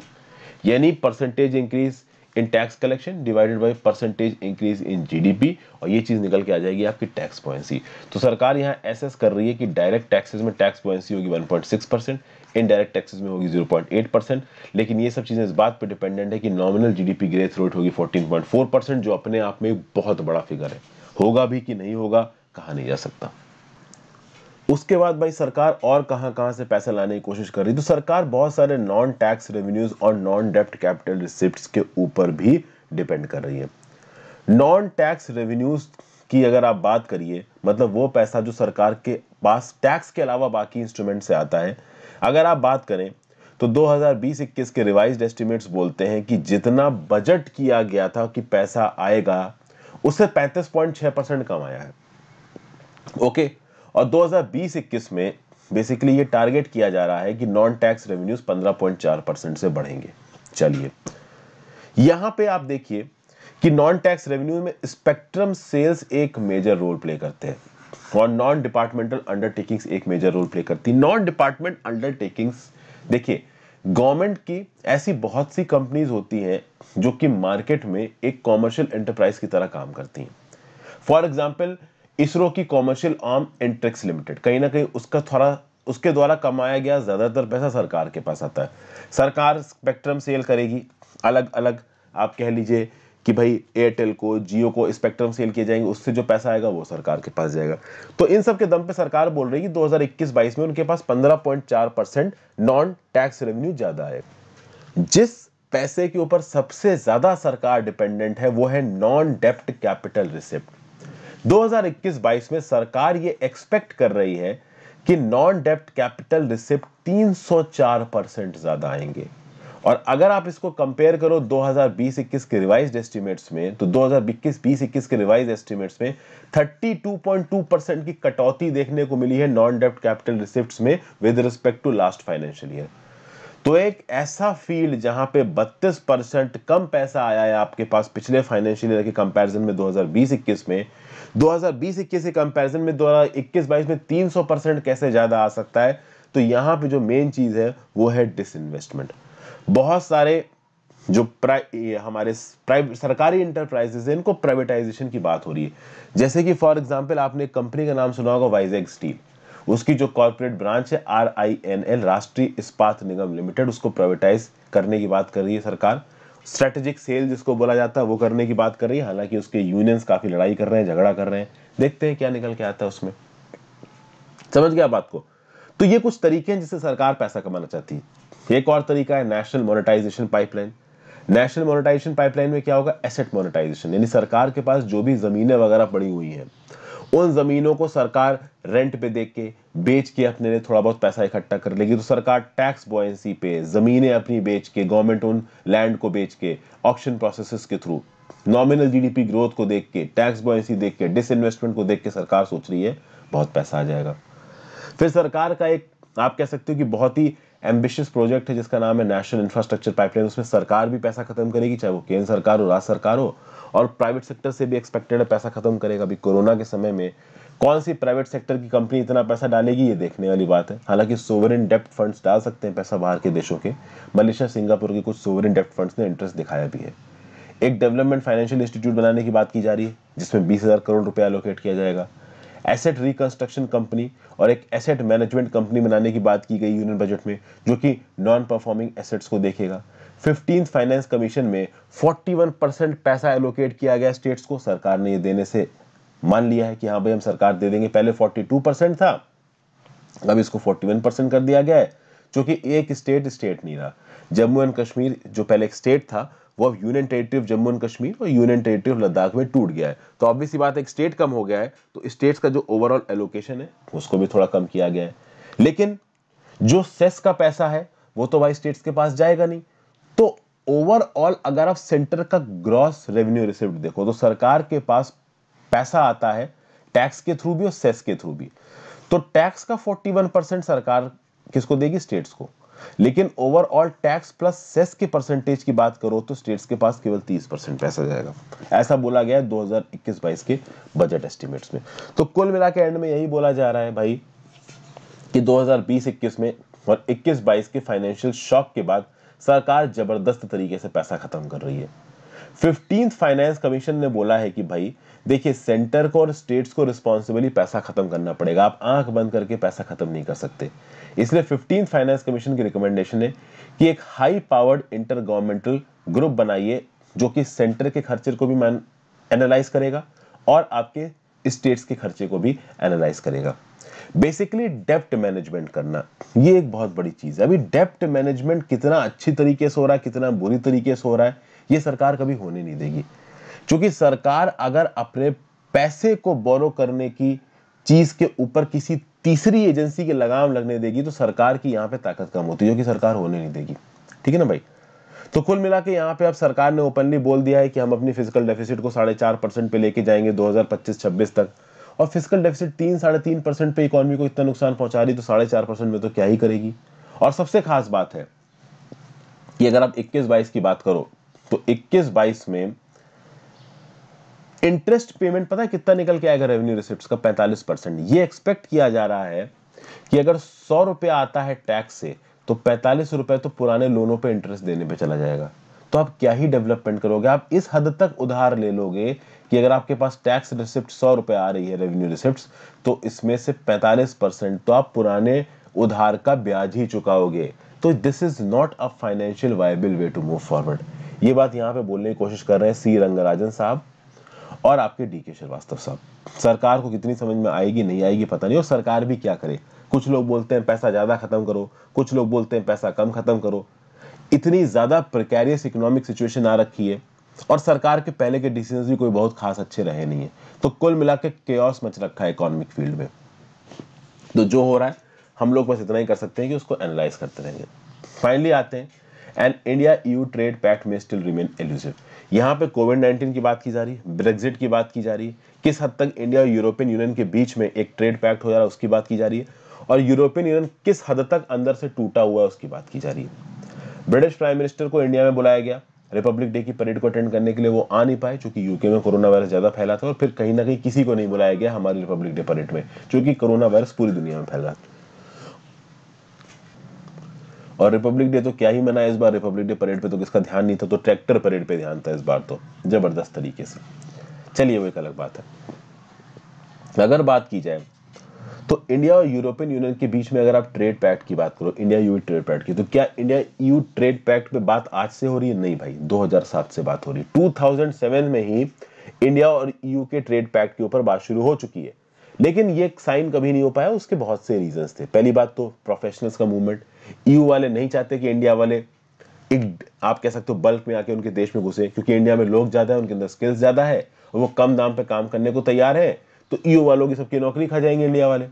यानी percentage increase in tax collection divided by percentage increase in GDP और ये चीज़ निकल के आ जाएगी आपकी टैक्स पॉइंसी तो सरकार यहाँ एसेस कर रही है कि डायरेक्ट टैक्सेस में टैक्स पॉइंसी होगी 1.6 परसेंट इनडायरेक्ट टैक्सेस में होगी 0.8 परसेंट लेकिन ये सब चीज़ें इस बात पर डिपेंडेंट है कि नॉमिनल जीडीपी ग्रेथ रेट होगी 14.4 परसेंट जो अपने आप में बहुत बड़ा फिगर है होगा भी कि नहीं होगा कहा नहीं जा सकता उसके बाद भाई सरकार और कहाँ कहां से पैसा लाने की कोशिश कर रही तो सरकार बहुत सारे नॉन टैक्स रेवेन्यूज और नॉन डेप्ट कैपिटल रिसिप्ट के ऊपर भी डिपेंड कर रही है नॉन टैक्स रेवेन्यूज की अगर आप बात करिए मतलब वो पैसा जो सरकार के पास टैक्स के अलावा बाकी इंस्ट्रूमेंट से आता है अगर आप बात करें तो 2020-21 के रिवाइज एस्टिमेट्स बोलते हैं कि जितना बजट किया गया था कि पैसा आएगा उससे 35.6 परसेंट कम आया है ओके और 2020-21 में बेसिकली ये टारगेट किया जा रहा है कि नॉन टैक्स रेवेन्यूज 15.4 परसेंट से बढ़ेंगे चलिए यहां पे आप देखिए कि नॉन टैक्स रेवेन्यू में स्पेक्ट्रम सेल्स एक मेजर रोल प्ले करते हैं और नॉन डिपार्टमेंटल अंडरटेकिंग्स एक मेजर रोल प्ले करती है नॉन डिपार्टमेंट अंडरटेकिंग्स देखिए गवर्नमेंट की ऐसी बहुत सी कंपनीज होती हैं जो कि मार्केट में एक कॉमर्शियल एंटरप्राइज की तरह काम करती हैं फॉर एग्जाम्पल इसरो की कॉमर्शियल आर्म एंट्रिक्स लिमिटेड कहीं ना कहीं उसका थोड़ा उसके द्वारा कमाया गया ज़्यादातर पैसा सरकार के पास आता है सरकार स्पेक्ट्रम सेल करेगी अलग अलग आप कह लीजिए कि भाई एयरटेल को जियो को स्पेक्ट्रम सेल किए जाएंगे उससे जो पैसा आएगा वो सरकार के पास जाएगा तो इन सब के दम पे सरकार बोल रही है 2021-22 में उनके पास 15.4 परसेंट नॉन टैक्स रेवेन्यू ज़्यादा है जिस पैसे के ऊपर सबसे ज़्यादा सरकार डिपेंडेंट है वो है नॉन डेप्ट कैपिटल रिसिप्ट 2021-22 में सरकार ये एक्सपेक्ट कर रही है कि नॉन डेप्ट कैपिटल रिसिप्ट 304 परसेंट ज्यादा आएंगे और अगर आप इसको कंपेयर करो 2020-21 के रिवाइज एस्टिमेट्स में तो 2021 21 के रिवाइज एस्टिमेट्स में 32.2 परसेंट की कटौती देखने को मिली है नॉन डेप्ट कैपिटल रिसिप्ट में with respect to last financial year तो एक ऐसा फील्ड जहां पे 32 परसेंट कम पैसा आया है आपके पास पिछले फाइनेंशियल ईयर के कंपैरिजन में 2020-21 में 2020-21 के कंपैरिजन में 2021-22 में 300 परसेंट कैसे ज़्यादा आ सकता है तो यहां पे जो मेन चीज़ है वो है डिसइन्वेस्टमेंट बहुत सारे जो प्राइ हमारे प्राइवेट सरकारी इंटरप्राइजेज इनको प्राइवेटाइजेशन की बात हो रही है जैसे कि फॉर एग्जाम्पल आपने कंपनी का नाम सुना होगा वाइजेग स्टील उसकी जो कॉरपोरेट ब्रांच है R I N L Rashtriya Ispat Nigam limited उसको प्राइवेटाइज करने की बात कर रही है सरकार स्ट्रेटेजिक सेल जिसको बोला जाता है वो करने की बात कर रही है हालांकि उसके यूनियंस काफ़ी लड़ाई कर रहे हैं झगड़ा कर रहे हैं देखते हैं क्या निकल के आता है उसमें समझ गया बात को तो ये कुछ तरीके हैं जिससे सरकार पैसा कमाना चाहती है एक और तरीका है national monetisation pipeline national monetisation pipeline में क्या होगा एसेट मोनिटाइजेशन यानी सरकार के पास जो भी ज़मीनें वगैरह पड़ी हुई हैं उन ज़मीनों को सरकार रेंट पे दे के बेच के अपने लिए थोड़ा बहुत पैसा इकट्ठा कर लेगी तो सरकार टैक्स बॉयसी पे ज़मीनें अपनी बेच के गवर्नमेंट उन लैंड को बेच के ऑप्शन प्रोसेस के थ्रू नॉमिनल जीडीपी ग्रोथ को देख के टैक्स बॉयसी देख के इन्वेस्टमेंट को देख के सरकार सोच रही है बहुत पैसा आ जाएगा फिर सरकार का एक आप कह सकते हो कि बहुत ही एम्बिशियस प्रोजेक्ट है जिसका नाम है नेशनल इंफ्रास्ट्रक्चर पाइपलाइन उसमें सरकार भी पैसा खत्म करेगी चाहे वो केंद्र सरकार हो राज्य सरकार हो और प्राइवेट सेक्टर से भी एक्सपेक्टेड है पैसा खत्म करेगा अभी कोरोना के समय में कौन सी प्राइवेट सेक्टर की कंपनी इतना पैसा डालेगी ये देखने वाली बात है हालांकि सोवरेन डेप्ट फंड्स डाल सकते हैं पैसा बाहर के देशों के मलेशिया सिंगापुर के कुछ सोवरेन डेप्ट फंड्स ने इंटरेस्ट दिखाया भी है एक डेवलपमेंट फाइनेंशियल इंस्टीट्यूट बनाने की बात की जा रही है जिसमें बीस हज़ार करोड़ रुपया एलोकेट किया जाएगा एसेट रिकंस्ट्रक्शन कंपनी और एक एसेट मैनेजमेंट कंपनी बनाने की बात की गई यूनियन बजट में जो कि नॉन परफॉर्मिंग एसेट्स को देखेगा फिफ्टीन फाइनेंस कमीशन में 41 परसेंट पैसा एलोकेट किया गया स्टेट्स को सरकार ने ये देने से मान लिया है कि हाँ भाई हम सरकार दे देंगे पहले 42 परसेंट था अब इसको 41 परसेंट कर दिया गया है क्योंकि एक स्टेट स्टेट नहीं रहा जम्मू एंड कश्मीर जो पहले एक स्टेट था वो अब union territory of Jammu and Kashmir और यूनियन टेरिटरी ऑफ लद्दाख में टूट गया है तो ऑब्वियसली बात एक स्टेट कम हो गया है तो स्टेट्स का जो ओवरऑल एलोकेशन है उसको भी थोड़ा कम किया गया है लेकिन जो सेस का पैसा है वो तो भाई स्टेट्स के पास जाएगा नहीं ओवरऑल अगर आप सेंटर का ग्रॉस रेवेन्यू रिसिप्ट देखो तो सरकार के पास पैसा आता है टैक्स के थ्रू भी और सेस के थ्रू भी तो टैक्स का 41 परसेंट सरकार किसको देगी स्टेट्स को लेकिन ओवरऑल टैक्स प्लस सेस के परसेंटेज की बात करो तो स्टेट्स के पास केवल 30 परसेंट पैसा जाएगा ऐसा बोला गया है 2021-22 के बजट एस्टिमेट्स में तो कुल मिला के एंड में यही बोला जा रहा है भाई कि 2020-21 में और 21-22 के फाइनेंशियल शॉक के बाद सरकार जबरदस्त तरीके से पैसा खत्म कर रही है फिफ्टीन फाइनेंस कमीशन ने बोला है कि भाई देखिए सेंटर को और स्टेट्स को रिस्पॉन्सिबली पैसा खत्म करना पड़ेगा आप आंख बंद करके पैसा खत्म नहीं कर सकते इसलिए फिफ्टीन फाइनेंस कमीशन की रिकमेंडेशन है कि एक high powered inter governmental group बनाइए जो कि सेंटर के खर्चे को भी एनालाइज करेगा और आपके स्टेट्स के खर्चे को भी एनालाइज करेगा बेसिकली डेप्ट मैनेजमेंट करना ये एक बहुत बड़ी चीज़ है अभी डेप्ट मैनेजमेंट कितना अच्छी तरीके से हो रहा है कितना बुरी तरीके से हो रहा है ये सरकार कभी होने नहीं देगी क्योंकि सरकार अगर अपने पैसे को बोरो करने की चीज़ के ऊपर किसी तीसरी एजेंसी के लगाम लगने देगी तो सरकार की यहां पे ताकत कम होती है जो कि सरकार होने नहीं देगी ठीक है ना भाई तो कुल मिला के यहाँ पे अब सरकार ने ओपनली बोल दिया है कि हम अपनी फिजिकल डेफिसिट को साढ़े चार परसेंट पे लेके जाएंगे 2025-26 तक और फिजिकल डेफिसिट तीन साढ़े तीन परसेंट पे इकोनॉमी को इतना नुकसान पहुंचा रही तो साढ़े चार परसेंट में तो क्या ही करेगी और सबसे खास बात है कि अगर आप 21-22 की बात करो तो 21-22 में इंटरेस्ट पेमेंट पता है कितना निकल के आएगा रेवेन्यू रिसिप्ट का पैंतालीस परसेंट ये एक्सपेक्ट किया जा रहा है कि अगर सौ रुपया आता है टैक्स से तो पैंतालीस रुपए तो पुराने लोनों पे इंटरेस्ट देने पे चला जाएगा तो आप क्या ही डेवलपमेंट करोगे आप इस हद तक उधार ले लोगे कि अगर आपके पास टैक्स रिसिप्ट सौ रुपए आ रही है रेवेन्यू रिसिप्ट तो इसमें से पैंतालीस परसेंट तो आप पुराने उधार का ब्याज ही चुकाओगे तो this is not a financial viable way to move forward ये बात यहाँ पे बोलने की कोशिश कर रहे हैं सी रंगराजन साहब और आपके डी के श्रीवास्तव साहब सरकार को कितनी समझ में आएगी नहीं आएगी पता नहीं और सरकार भी क्या करे कुछ लोग बोलते हैं पैसा ज़्यादा खत्म करो कुछ लोग बोलते हैं पैसा कम खत्म करो इतनी ज़्यादा प्रकैरियस इकोनॉमिक सिचुएशन आ रखी है और सरकार के पहले के डिसीजन भी कोई बहुत खास अच्छे रहे नहीं है तो कुल मिला के केस मच रखा है इकोनॉमिक फील्ड में तो जो हो रहा है हम लोग बस इतना ही कर सकते हैं कि उसको एनालाइज करते रहेंगे फाइनली आते हैं and India EU trade pact में स्टिल रिमेन एल्यूसिव यहाँ पे कोविड नाइन्टीन की बात की जा रही है ब्रेग्जिट की बात की जा रही है किस हद तक इंडिया और यूरोपियन यूनियन के बीच में एक ट्रेड पैक्ट हो जा रहा है उसकी बात की जा रही है और यूरोपियन यूनियन किस हद तक अंदर से टूटा हुआ है उसकी बात की जा रही है ब्रिटिश प्राइम मिनिस्टर को इंडिया में बुलाया गया रिपब्लिक डे की परेड को अटेंड करने के लिए वो आ नहीं पाए चूंकि यूके में कोरोना वायरस ज्यादा फैला था और फिर कहीं ना कहीं किसी को नहीं बुलाया गया हमारे रिपब्लिक डे परेड में चूंकि कोरोना वायरस पूरी दुनिया में फैल रहा था और रिपब्लिक डे तो क्या ही मना इस बार रिपब्लिक डे परेड पे तो किसका ध्यान नहीं था तो ट्रैक्टर परेड पे ध्यान था इस बार तो जबरदस्त तरीके से चलिए वो एक अलग बात है अगर बात की जाए तो इंडिया और यूरोपियन यूनियन के बीच में अगर आप ट्रेड पैक्ट की बात करो इंडिया यू ट्रेड पैक्ट की तो क्या इंडिया यू ट्रेड पैक्ट पे बात आज से हो रही है नहीं भाई 2007 से बात हो रही है 2007 में ही इंडिया और यू के ट्रेड पैक्ट के ऊपर बात शुरू हो चुकी है लेकिन ये साइन कभी नहीं हो पाया उसके बहुत से रीजन थे पहली बात तो प्रोफेशनल्स का मूवमेंट यू वाले नहीं चाहते कि इंडिया वाले एक आप कह सकते हो बल्क में आके उनके देश में घुसे क्योंकि इंडिया में लोग ज़्यादा है उनके अंदर स्किल्स ज़्यादा है और वो कम दाम पे काम करने को तैयार है तो ईओ e वालों की सबकी नौकरी खा जाएंगे इंडिया वाले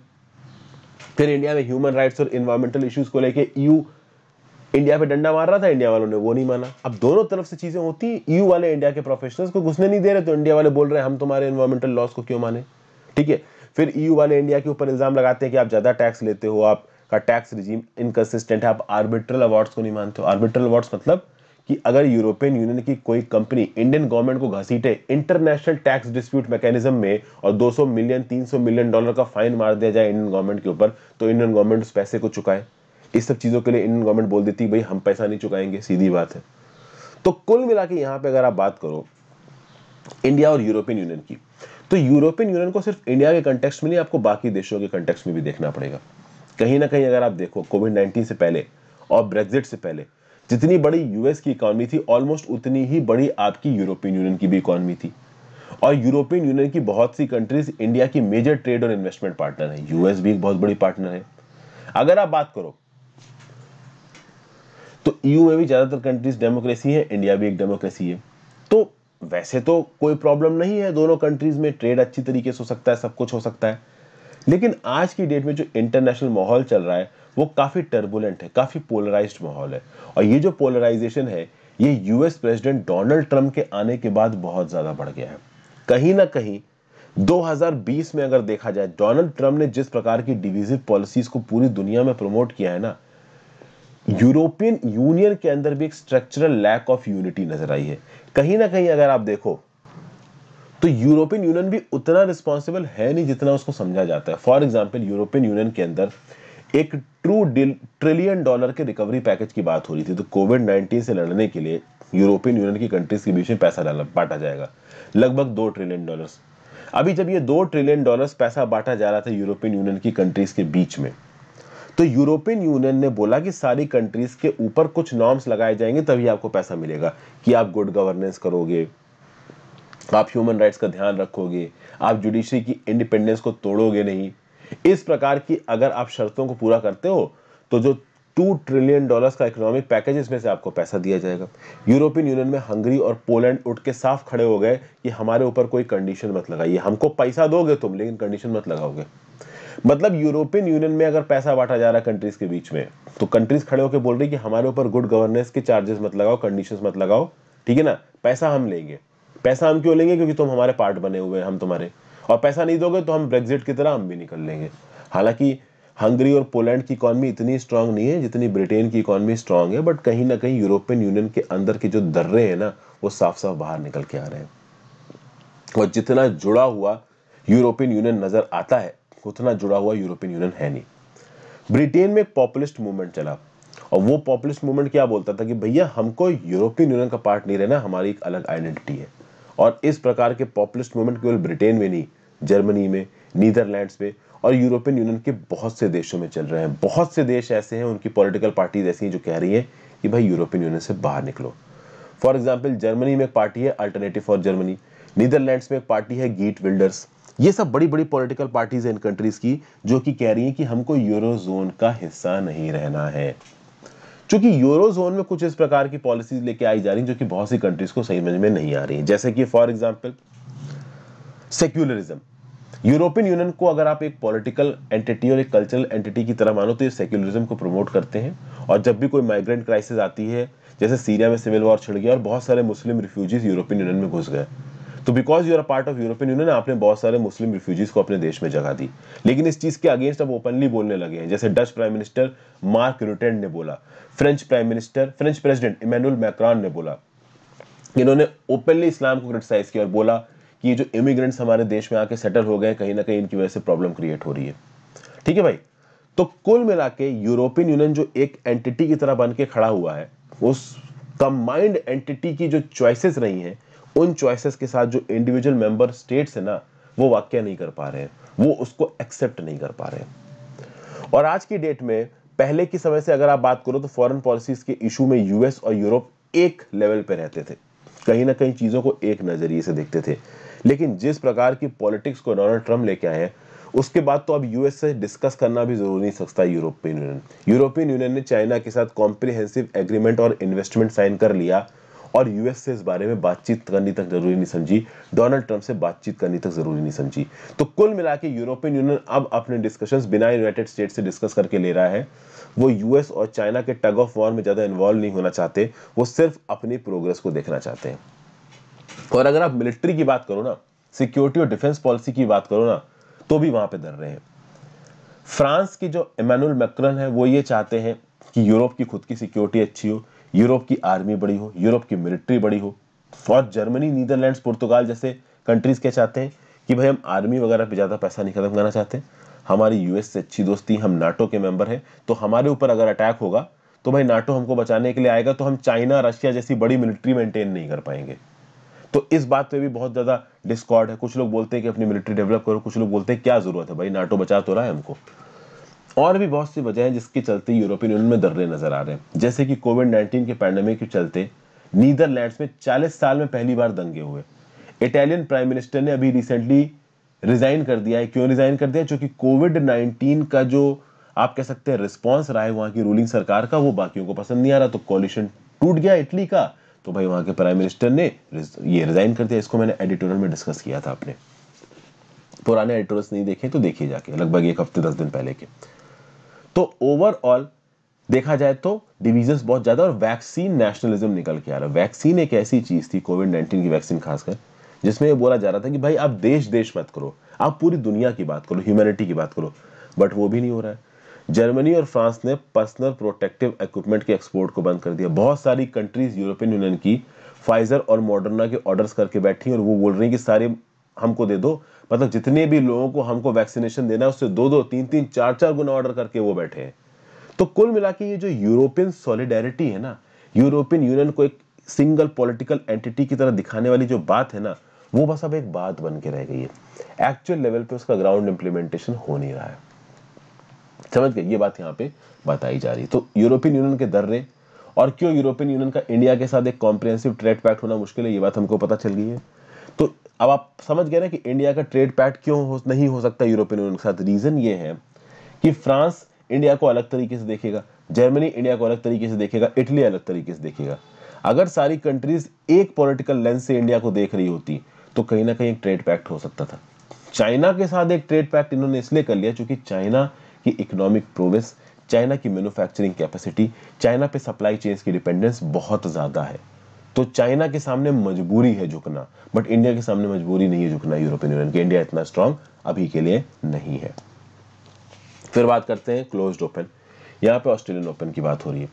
फिर इंडिया में ह्यूमन राइट्स और इन्वायरमेंटल इश्यूज को लेके ईयू e इंडिया पे डंडा मार रहा था इंडिया वालों ने वो नहीं माना अब दोनों तरफ से चीज़ें होती ईयू e वाले इंडिया के प्रोफेशनल्स को घुसने नहीं दे रहे तो इंडिया वाले बोल रहे हैं हम तुम्हारे इन्वायरमेंटल लॉस को क्यों माने ठीक है फिर यू वाले इंडिया के ऊपर इल्ज़ाम लगाते हैं कि आप ज़्यादा टैक्स लेते हो आपका टैक्स रिजीम इनकन्सिस्टेंट है आप आर्बिट्रल अवार्ड्स को नहीं मानते हो आर्बिट्रल अवार्ड्स मतलब कि अगर यूरोपियन यूनियन की कोई कंपनी इंडियन गवर्नमेंट को घसीटे इंटरनेशनल टैक्स डिस्प्यूट मैकेनिज्म में और 200 मिलियन 300 मिलियन डॉलर का फाइन मार दिया जाए इंडियन गवर्नमेंट के ऊपर तो इंडियन गवर्नमेंट उस पैसे को चुकाए इस सब चीज़ों के लिए इंडियन गवर्नमेंट बोल देती भाई हम पैसा नहीं चुकाएंगे सीधी बात है तो कुल मिला के यहां पर अगर आप बात करो इंडिया और यूरोपियन यूनियन की तो यूरोपियन यूनियन को सिर्फ इंडिया के कंटेक्स्ट में नहीं आपको बाकी देशों के कंटेक्स्ट में भी देखना पड़ेगा कहीं ना कहीं अगर आप देखो कोविड नाइन्टीन से पहले और ब्रेग्जिट से पहले जितनी बड़ी यूएस की इकॉनमी थी ऑलमोस्ट उतनी ही बड़ी आपकी यूरोपियन यूनियन की भी इकॉनमी थी और यूरोपियन यूनियन की बहुत सी कंट्रीज इंडिया की मेजर ट्रेड और इन्वेस्टमेंट पार्टनर है यूएस भी एक बहुत बड़ी पार्टनर है अगर आप बात करो तो ईयू e में भी ज़्यादातर कंट्रीज डेमोक्रेसी है इंडिया भी एक डेमोक्रेसी है तो वैसे तो कोई प्रॉब्लम नहीं है दोनों कंट्रीज में ट्रेड अच्छी तरीके से हो सकता है सब कुछ हो सकता है लेकिन आज की डेट में जो इंटरनेशनल माहौल चल रहा है वो काफ़ी टर्बुलेंट है काफ़ी पोलराइज माहौल है और ये जो पोलराइजेशन है ये यूएस प्रेसिडेंट डोनाल्ड ट्रंप के आने के बाद बहुत ज़्यादा बढ़ गया है कहीं ना कहीं 2020 में अगर देखा जाए डोनाल्ड ट्रंप ने जिस प्रकार की डिविजिव पॉलिसीज को पूरी दुनिया में प्रमोट किया है ना यूरोपियन यूनियन के अंदर भी एक स्ट्रक्चरल लैक ऑफ यूनिटी नजर आई है कहीं ना कहीं अगर आप देखो तो यूरोपियन यूनियन भी उतना रिस्पॉन्सिबल है नहीं जितना उसको समझा जाता है फॉर एग्जाम्पल यूरोपियन यूनियन के अंदर एक ट्रू ट्रिलियन डॉलर के रिकवरी पैकेज की बात हो रही थी तो कोविड नाइन्टीन से लड़ने के लिए यूरोपियन यूनियन की कंट्रीज के बीच में पैसा डाला बांटा जाएगा लगभग दो ट्रिलियन डॉलर्स अभी जब ये दो ट्रिलियन डॉलर्स पैसा बांटा जा रहा था यूरोपियन यूनियन की कंट्रीज के बीच में तो यूरोपियन यूनियन ने बोला कि सारी कंट्रीज के ऊपर कुछ नॉर्म्स लगाए जाएंगे तभी आपको पैसा मिलेगा कि आप गुड गवर्नेंस करोगे आप ह्यूमन राइट्स का ध्यान रखोगे आप जुडिशरी की इंडिपेंडेंस को तोड़ोगे नहीं इस प्रकार की अगर आप शर्तों को पूरा करते हो तो जो टू ट्रिलियन डॉलर्स का इकोनॉमिक पैकेज इसमें से आपको पैसा दिया जाएगा यूरोपियन यूनियन में हंगरी और पोलैंड उठ के साफ खड़े हो गए कि हमारे ऊपर कोई कंडीशन मत लगाइए हमको पैसा दोगे तुम लेकिन कंडीशन मत लगाओगे मतलब यूरोपियन यूनियन में अगर पैसा बांटा जा रहा है कंट्रीज के बीच में तो कंट्रीज खड़े होकर बोल रही कि हमारे ऊपर गुड गवर्नेंस के चार्जेस मत लगाओ कंडीशन मत लगाओ ठीक है ना पैसा हम लेंगे पैसा हम क्यों लेंगे क्योंकि तुम हमारे पार्ट बने हुए हैं हम तुम्हारे और पैसा नहीं दोगे तो हम ब्रेग्जिट की तरह हम भी निकल लेंगे हालांकि हंगरी और पोलैंड की इकॉनमी इतनी स्ट्रांग नहीं है जितनी ब्रिटेन की इकॉनमी स्ट्रांग है बट कहीं ना कहीं यूरोपियन यूनियन के अंदर के जो दर्रे हैं ना वो साफ साफ बाहर निकल के आ रहे हैं और जितना जुड़ा हुआ यूरोपियन यूनियन नज़र आता है उतना जुड़ा हुआ यूरोपियन यूनियन है नहीं ब्रिटेन में पॉपुलिस्ट मूवमेंट चला और वो पॉपुलिस्ट मूवमेंट क्या बोलता था कि भैया हमको यूरोपियन यूनियन का पार्ट नहीं रहना हमारी एक अलग आइडेंटिटी है और इस प्रकार के पॉपुलिस्ट मूवमेंट केवल ब्रिटेन में नहीं जर्मनी में नीदरलैंड्स में और यूरोपियन यूनियन के बहुत से देशों में चल रहे हैं बहुत से देश ऐसे हैं उनकी पॉलिटिकल पार्टीज ऐसी हैं जो कह रही हैं कि भाई यूरोपियन यूनियन से बाहर निकलो फॉर एग्जाम्पल जर्मनी में एक पार्टी है अल्टरनेटिव फॉर जर्मनी नीदरलैंड्स में एक पार्टी है गीट विल्डर्स ये सब बड़ी बड़ी पॉलिटिकल पार्टीज इन कंट्रीज की जो कि कह रही हैं कि हमको यूरो जोन का हिस्सा नहीं रहना है चूंकि यूरो जोन में कुछ इस प्रकार की पॉलिसीज लेके आई जा रही जो कि बहुत सी कंट्रीज को सही समझ में नहीं आ रही जैसे कि for example secularism European Union को अगर आप एक पॉलिटिकल एंटिटी और एक कल्चरल एंटिटी की तरह मानो तो ये सेक्युलरिज्म को प्रमोट करते हैं और जब भी कोई माइग्रेंट क्राइसिस आती है जैसे सीरिया में सिविल वॉर छिड़ गया और बहुत सारे मुस्लिम रिफ्यूजीज यूरोपियन यूनियन में घुस गए तो because you are part of European Union आपने बहुत सारे मुस्लिम रिफ्यूजीज को अपने देश में जगह दी लेकिन इस चीज़ के अगेंस्ट अब ओपनली बोलने लगे हैं जैसे Dutch prime minister Mark Rutte ने बोला French prime minister French president Emmanuel Macron ने बोला इन्होंने ओपनली इस्लाम को क्रिटिसाइज किया और बोला कि ये जो इमिग्रेंट्स हमारे देश में आके सेटल हो गए कहीं ना कहीं इनकी वजह से प्रॉब्लम क्रिएट हो रही है ठीक है भाई तो कुल मिला के यूरोपियन यूनियन जो एक एंटिटी की तरह बन के खड़ा हुआ है उस कंबाइंड एंटिटी की जो चॉइसेस रही हैं उन चॉइसेस के साथ जो इंडिविजुअल मेंबर स्टेट्स है ना वो वाक्य नहीं कर पा रहे हैं वो उसको एक्सेप्ट नहीं कर पा रहे और आज की डेट में पहले की समय से अगर आप बात करो तो फॉरेन पॉलिसीज के इशू में यूएस और यूरोप एक लेवल पे रहते थे कहीं ना कहीं चीज़ों को एक नज़रिए से देखते थे लेकिन जिस प्रकार की पॉलिटिक्स को डोनाल्ड ट्रम्प लेके आए हैं उसके बाद तो अब यूएस से डिस्कस करना भी जरूरी नहीं सकता यूरोपियन यूनियन यूरोपियन यूनियन ने चाइना के साथ कॉम्प्रिहेंसिव एग्रीमेंट और इन्वेस्टमेंट साइन कर लिया और यूएस से इस बारे में बातचीत करनी तक जरूरी नहीं समझी डोनाल्ड ट्रंप से बातचीत करनी तक जरूरी नहीं समझी तो कुल मिला के यूरोपियन यूनियन अब अपने डिस्कशंस बिना यूनाइटेड स्टेट से डिस्कस करके ले रहा है वो यूएस और चाइना के टग ऑफ वॉर में ज़्यादा इन्वॉल्व नहीं होना चाहते वो सिर्फ अपनी प्रोग्रेस को देखना चाहते हैं और अगर आप मिलिट्री की बात करो ना सिक्योरिटी और डिफेंस पॉलिसी की बात करो ना तो भी वहां पे डर रहे हैं फ्रांस की जो इमानुअल मैक्रन है वो ये चाहते हैं कि यूरोप की खुद की सिक्योरिटी अच्छी हो यूरोप की आर्मी बड़ी हो यूरोप की मिलिट्री बड़ी हो और जर्मनी नीदरलैंड्स पुर्तगाल जैसे कंट्रीज क्या चाहते हैं कि भाई हम आर्मी वगैरह पे ज़्यादा पैसा नहीं खत्म करना चाहते हमारी यूएस से अच्छी दोस्ती हम नाटो के मेंबर हैं तो हमारे ऊपर अगर अटैक होगा तो भाई नाटो हमको बचाने के लिए आएगा तो हम चाइना रशिया जैसी बड़ी मिलिट्री मेंटेन नहीं कर पाएंगे तो इस बात पे भी बहुत ज़्यादा डिस्कॉर्ड है कुछ लोग बोलते हैं कि अपनी मिलिट्री डेवलप करो कुछ लोग बोलते हैं क्या ज़रूरत है भाई नाटो बचा तो रहा है हमको और भी बहुत सी वजह है जिसके चलते यूरोपियन यूनियन में दर्रे नजर आ रहे हैं जैसे कि कोविड नाइन्टीन के पैंडमिक के चलते नीदरलैंड में चालीस साल में पहली बार दंगे हुए इटालियन प्राइम मिनिस्टर ने अभी रिसेंटली रिजाइन कर दिया है क्यों रिजाइन कर दिया क्योंकि कोविड नाइन्टीन का जो आप कह सकते हैं रिस्पॉन्स रहा है वहां की रूलिंग सरकार का वो बाकियों को पसंद नहीं आ रहा तो कॉलिशन टूट गया इटली का तो भाई वहां के प्राइम मिनिस्टर ने ये रिज़ाइन कर दिया इसको मैंने एडिटोरियल में डिस्कस किया था आपने पुराने एडिटोरियल नहीं देखे तो देखिए जाके लगभग एक हफ्ते दस दिन पहले के तो ओवरऑल देखा जाए तो डिवीजन बहुत ज़्यादा और वैक्सीन नेशनलिज्म निकल के आ रहा है वैक्सीन एक ऐसी चीज़ थी कोविड नाइन्टीन की वैक्सीन खासकर जिसमें ये बोला जा रहा था कि भाई आप देश देश मत करो आप पूरी दुनिया की बात करो ह्यूमैनिटी की बात करो बट वो भी नहीं हो रहा है जर्मनी और फ्रांस ने पर्सनल प्रोटेक्टिव इक्विपमेंट के एक्सपोर्ट को बंद कर दिया बहुत सारी कंट्रीज यूरोपियन यूनियन की फाइजर और मॉडर्ना के ऑर्डर्स करके बैठी और वो बोल रही हैं कि सारे हमको दे दो मतलब जितने भी लोगों को हमको वैक्सीनेशन देना है उससे दो दो तीन तीन चार चार गुना ऑर्डर करके वो बैठे हैं तो कुल मिला के ये जो यूरोपियन सॉलिडेरिटी है ना यूरोपियन यूनियन को एक सिंगल पॉलिटिकल एंटिटी की तरह दिखाने वाली जो बात है ना वो बस अब एक बात बन के रह गई है एक्चुअल लेवल पे उसका ग्राउंड इंप्लीमेंटेशन हो नहीं रहा है समझ गए ये बात यहाँ पे बताई जा रही है तो यूरोपियन यूनियन के दर्रे और क्यों यूरोपियन यूनियन का इंडिया के साथ एक कॉम्प्रिहेंसिव ट्रेड पैक्ट होना मुश्किल है ये बात हमको पता चल गई है तो अब आप समझ गए ना कि इंडिया का ट्रेड पैक्ट क्यों हो, नहीं हो सकता यूरोपियन यूनियन के साथ रीज़न ये है कि फ्रांस इंडिया को अलग तरीके से देखेगा जर्मनी इंडिया को अलग तरीके से देखेगा इटली अलग तरीके से देखेगा अगर सारी कंट्रीज एक पॉलिटिकल लेंस से इंडिया को देख रही होती तो कहीं ना कहीं एक ट्रेड पैक्ट हो सकता था चाइना के साथ एक ट्रेड पैक्ट इन्होंने इसलिए कर लिया क्योंकि चाइना कि इकोनॉमिक प्रोग्रेस चाइना की मैन्युफैक्चरिंग कैपेसिटी चाइना पे सप्लाई चेन्स की डिपेंडेंस बहुत ज़्यादा है तो चाइना के सामने मजबूरी है झुकना बट इंडिया के सामने मजबूरी नहीं है झुकना यूरोपियन यूनियन की इंडिया इतना स्ट्रांग अभी के लिए नहीं है फिर बात करते हैं क्लोज ओपन यहाँ पे ऑस्ट्रेलियन ओपन की बात हो रही है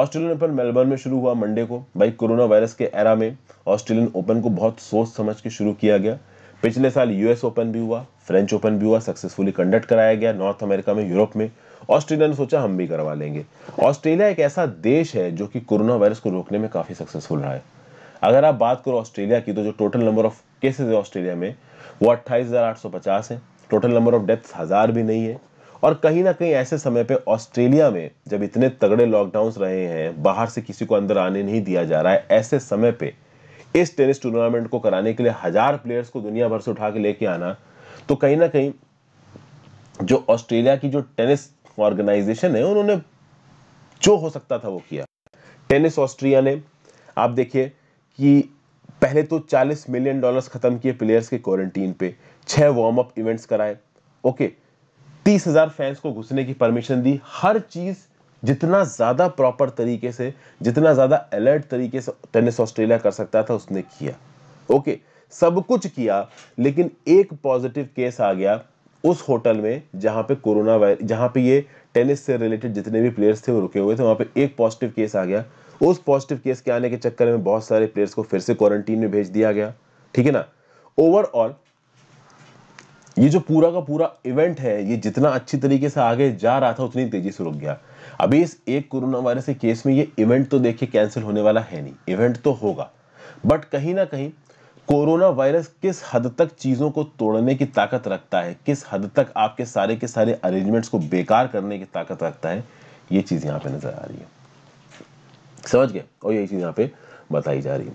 ऑस्ट्रेलियन ओपन मेलबर्न में शुरू हुआ मंडे को भाई कोरोना वायरस के एरा में ऑस्ट्रेलियन ओपन को बहुत सोच समझ के शुरू किया गया पिछले साल यूएस ओपन भी हुआ फ्रेंच ओपन भी हुआ सक्सेसफुली कंडक्ट कराया गया नॉर्थ अमेरिका में यूरोप में ऑस्ट्रेलिया ने सोचा हम भी करवा लेंगे ऑस्ट्रेलिया एक ऐसा देश है जो कि कोरोना वायरस को रोकने में काफ़ी सक्सेसफुल रहा है अगर आप बात करो ऑस्ट्रेलिया की तो जो टोटल नंबर ऑफ केसेज है ऑस्ट्रेलिया में वो अट्ठाईस है टोटल नंबर ऑफ डेथ्स हज़ार भी नहीं है और कहीं ना कहीं ऐसे समय पे ऑस्ट्रेलिया में जब इतने तगड़े लॉकडाउन रहे हैं बाहर से किसी को अंदर आने नहीं दिया जा रहा है ऐसे समय पे इस टेनिस टूर्नामेंट को कराने के लिए हजार प्लेयर्स को दुनिया भर से उठा के लेके आना तो कहीं ना कहीं जो ऑस्ट्रेलिया की जो टेनिस ऑर्गेनाइजेशन है उन्होंने जो हो सकता था वो किया टेनिस ऑस्ट्रिया ने आप देखिए कि पहले तो 40 मिलियन डॉलर्स खत्म किए प्लेयर्स के क्वारंटीन पे छह वार्म अप इवेंट्स कराए ओके तीस हजार फैंस को घुसने की परमिशन दी हर चीज जितना ज्यादा प्रॉपर तरीके से जितना ज्यादा अलर्ट तरीके से टेनिस ऑस्ट्रेलिया कर सकता था उसने किया ओके सब कुछ किया लेकिन एक पॉजिटिव केस आ गया उस होटल में जहां पे कोरोना वायरस जहां पे ये टेनिस से रिलेटेड जितने भी प्लेयर्स थे वो रुके हुए थे वहां पे एक पॉजिटिव केस आ गया उस पॉजिटिव केस के आने के चक्कर में बहुत सारे प्लेयर्स को फिर से क्वारंटीन में भेज दिया गया ठीक है ना ओवरऑल ये जो पूरा का पूरा इवेंट है ये जितना अच्छी तरीके से आगे जा रहा था उतनी तेजी से रुक गया अभी इस एक कोरोना वायरस के केस में ये इवेंट तो देखिए कैंसिल होने वाला है नहीं इवेंट तो होगा बट कहीं ना कहीं कोरोना वायरस किस हद तक चीज़ों को तोड़ने की ताकत रखता है किस हद तक आपके सारे के सारे अरेंजमेंट्स को बेकार करने की ताकत रखता है ये चीज़ यहाँ पे नज़र आ रही है समझ गए और यही चीज़ यहाँ पे बताई जा रही है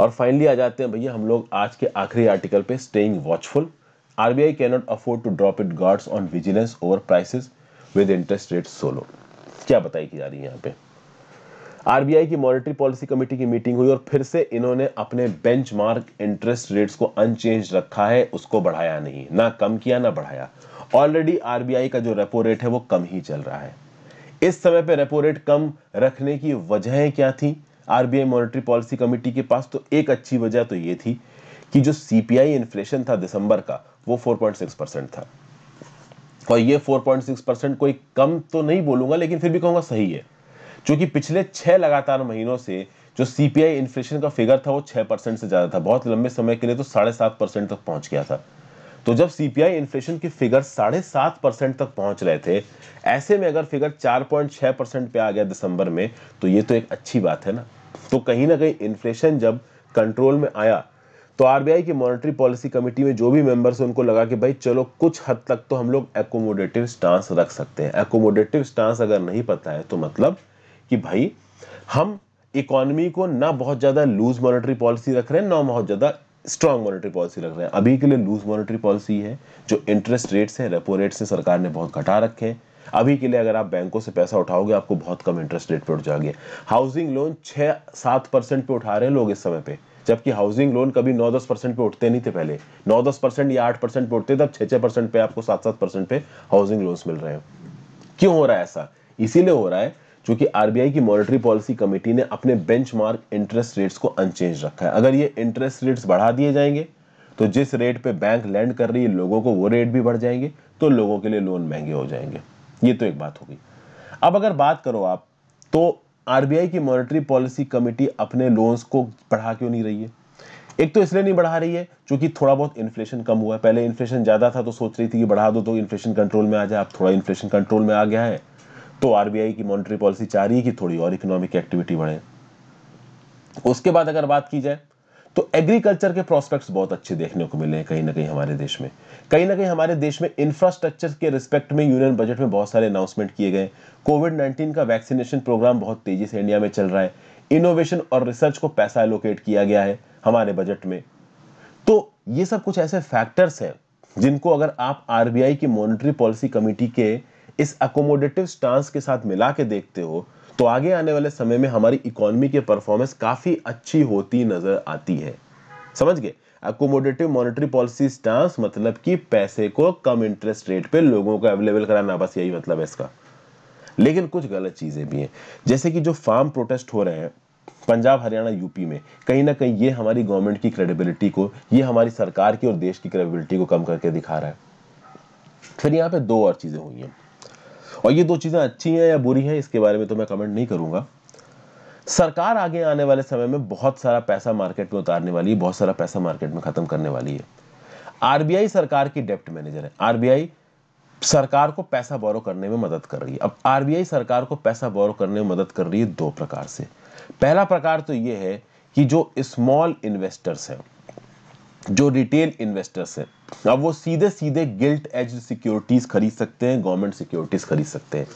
और फाइनली आ जाते हैं भैया हम लोग आज के आखिरी आर्टिकल पे staying watchful RBI can not afford to drop it guards on vigilance over prices with interest rate so low क्या बताई की जा रही है यहाँ पे आरबीआई की मॉनेटरी पॉलिसी कमेटी की मीटिंग हुई और फिर से इन्होंने अपने बेंचमार्क इंटरेस्ट रेट्स को अनचेंज रखा है उसको बढ़ाया नहीं ना कम किया ना बढ़ाया ऑलरेडी आरबीआई का जो रेपो रेट है वो कम ही चल रहा है इस समय पे रेपो रेट कम रखने की वजहें क्या थी आरबीआई मॉनेटरी पॉलिसी कमेटी के पास तो एक अच्छी वजह तो ये थी कि जो सीपीआई इन्फ्लेशन था दिसंबर का वो 4.6 परसेंट था और ये 4.6 परसेंट कोई कम तो नहीं बोलूंगा लेकिन फिर भी कहूंगा सही है क्योंकि पिछले छह लगातार महीनों से जो सीपीआई इन्फ्लेशन का फिगर था वो छह परसेंट से ज़्यादा था बहुत लंबे समय के लिए तो साढ़े सात परसेंट तक पहुंच गया था तो जब सीपीआई इन्फ्लेशन की फिगर साढ़े सात परसेंट तक पहुंच रहे थे ऐसे में अगर फिगर चार पॉइंट छह परसेंट पे आ गया दिसंबर में तो ये तो एक अच्छी बात है ना तो कहीं ना कहीं इन्फ्लेशन जब कंट्रोल में आया तो आरबीआई की मॉनेटरी पॉलिसी कमेटी में जो भी मेंबर्स हैं उनको लगा कि भाई चलो कुछ हद तक तो हम लोग एकोमोडेटिव स्टांस रख सकते हैं एकोमोडेटिव स्टांस अगर नहीं पता है तो मतलब कि भाई हम इकोनॉमी को ना बहुत ज़्यादा लूज मॉनेटरी पॉलिसी रख रहे हैं ना बहुत ज़्यादा स्ट्रॉन्ग मॉनेटरी पॉलिसी रख रहे हैं अभी के लिए लूज मॉनेटरी पॉलिसी है जो इंटरेस्ट रेट्स हैं रेपो रेट से सरकार ने बहुत घटा रखे हैं अभी के लिए अगर आप बैंकों से पैसा उठाओगे आपको बहुत कम इंटरेस्ट रेट पर उठ जाएगी हाउसिंग लोन छः सात परसेंट पे उठा रहे हैं लोग इस समय पे जबकि हाउसिंग लोन कभी नौ दस परसेंट पे उठते नहीं थे पहले नौ दस परसेंट या आठ परसेंट पे उठते तब छः छः परसेंट पे आपको सात सात परसेंट पे हाउसिंग लोन्स मिल रहे हैं क्यों हो रहा है ऐसा इसीलिए हो रहा है कि आरबीआई की मॉनेटरी पॉलिसी कमेटी ने अपने बेंचमार्क इंटरेस्ट रेट्स को अनचेंज रखा है अगर ये इंटरेस्ट रेट्स बढ़ा दिए जाएंगे तो जिस रेट पे बैंक लैंड कर रही है लोगों को वो रेट भी बढ़ जाएंगे तो लोगों के लिए लोन महंगे हो जाएंगे ये तो एक बात होगी अब अगर बात करो आप तो आरबीआई की मॉनेटरी पॉलिसी कमेटी अपने लोन्स को बढ़ा क्यों नहीं रही है एक तो इसलिए नहीं बढ़ा रही है क्योंकि थोड़ा बहुत इन्फ्लेशन कम हुआ है पहले इन्फ्लेशन ज़्यादा था तो सोच रही थी कि बढ़ा दो तो इन्फ्लेशन कंट्रोल में आ जाए अब थोड़ा इन्फ्लेशन कंट्रोल में आ गया है तो आरबीआई की मॉनिटरी पॉलिसी चाह रही है कि थोड़ी और इकोनॉमिक एक्टिविटी बढ़े उसके बाद अगर बात की जाए तो एग्रीकल्चर के प्रॉस्पेक्ट्स बहुत अच्छे देखने को मिले हैं कहीं ना कहीं हमारे देश में कहीं ना कहीं हमारे देश में इंफ्रास्ट्रक्चर के रिस्पेक्ट में यूनियन बजट में बहुत सारे अनाउंसमेंट किए गए कोविड नाइन्टीन का वैक्सीनेशन प्रोग्राम बहुत तेजी से इंडिया में चल रहा है इनोवेशन और रिसर्च को पैसा एलोकेट किया गया है हमारे बजट में तो ये सब कुछ ऐसे फैक्टर्स हैं जिनको अगर आप आरबीआई की मॉनिटरी पॉलिसी कमेटी के इस अकोमोडेटिव स्टांस के साथ मिला के देखते हो तो आगे आने वाले समय में हमारी इकोनॉमी के परफॉर्मेंस काफ़ी अच्छी होती नज़र आती है समझ गए अकोमोडेटिव मॉनेटरी पॉलिसी स्टांस मतलब कि पैसे को कम इंटरेस्ट रेट पे लोगों को अवेलेबल कराना बस यही मतलब है इसका लेकिन कुछ गलत चीज़ें भी हैं जैसे कि जो फार्म प्रोटेस्ट हो रहे हैं पंजाब हरियाणा यूपी में कहीं ना कहीं ये हमारी गवर्नमेंट की क्रेडिबिलिटी को ये हमारी सरकार की और देश की क्रेडिबिलिटी को कम करके दिखा रहा है फिर यहाँ पे दो और चीज़ें हुई हैं और ये दो चीज़ें अच्छी हैं या बुरी हैं इसके बारे में तो मैं कमेंट नहीं करूंगा सरकार आगे आने वाले समय में बहुत सारा पैसा मार्केट में उतारने वाली है बहुत सारा पैसा मार्केट में ख़त्म करने वाली है आरबीआई सरकार की डेप्ट मैनेजर है आरबीआई सरकार को पैसा बोरो करने में मदद कर रही है अब आरबीआई सरकार को पैसा बोरो करने में मदद कर रही है दो प्रकार से पहला प्रकार तो यह है कि जो स्मॉल इन्वेस्टर्स हैं जो रिटेल इन्वेस्टर्स हैं अब वो सीधे सीधे गिल्ट एज सिक्योरिटीज खरीद सकते हैं गवर्नमेंट सिक्योरिटीज खरीद सकते हैं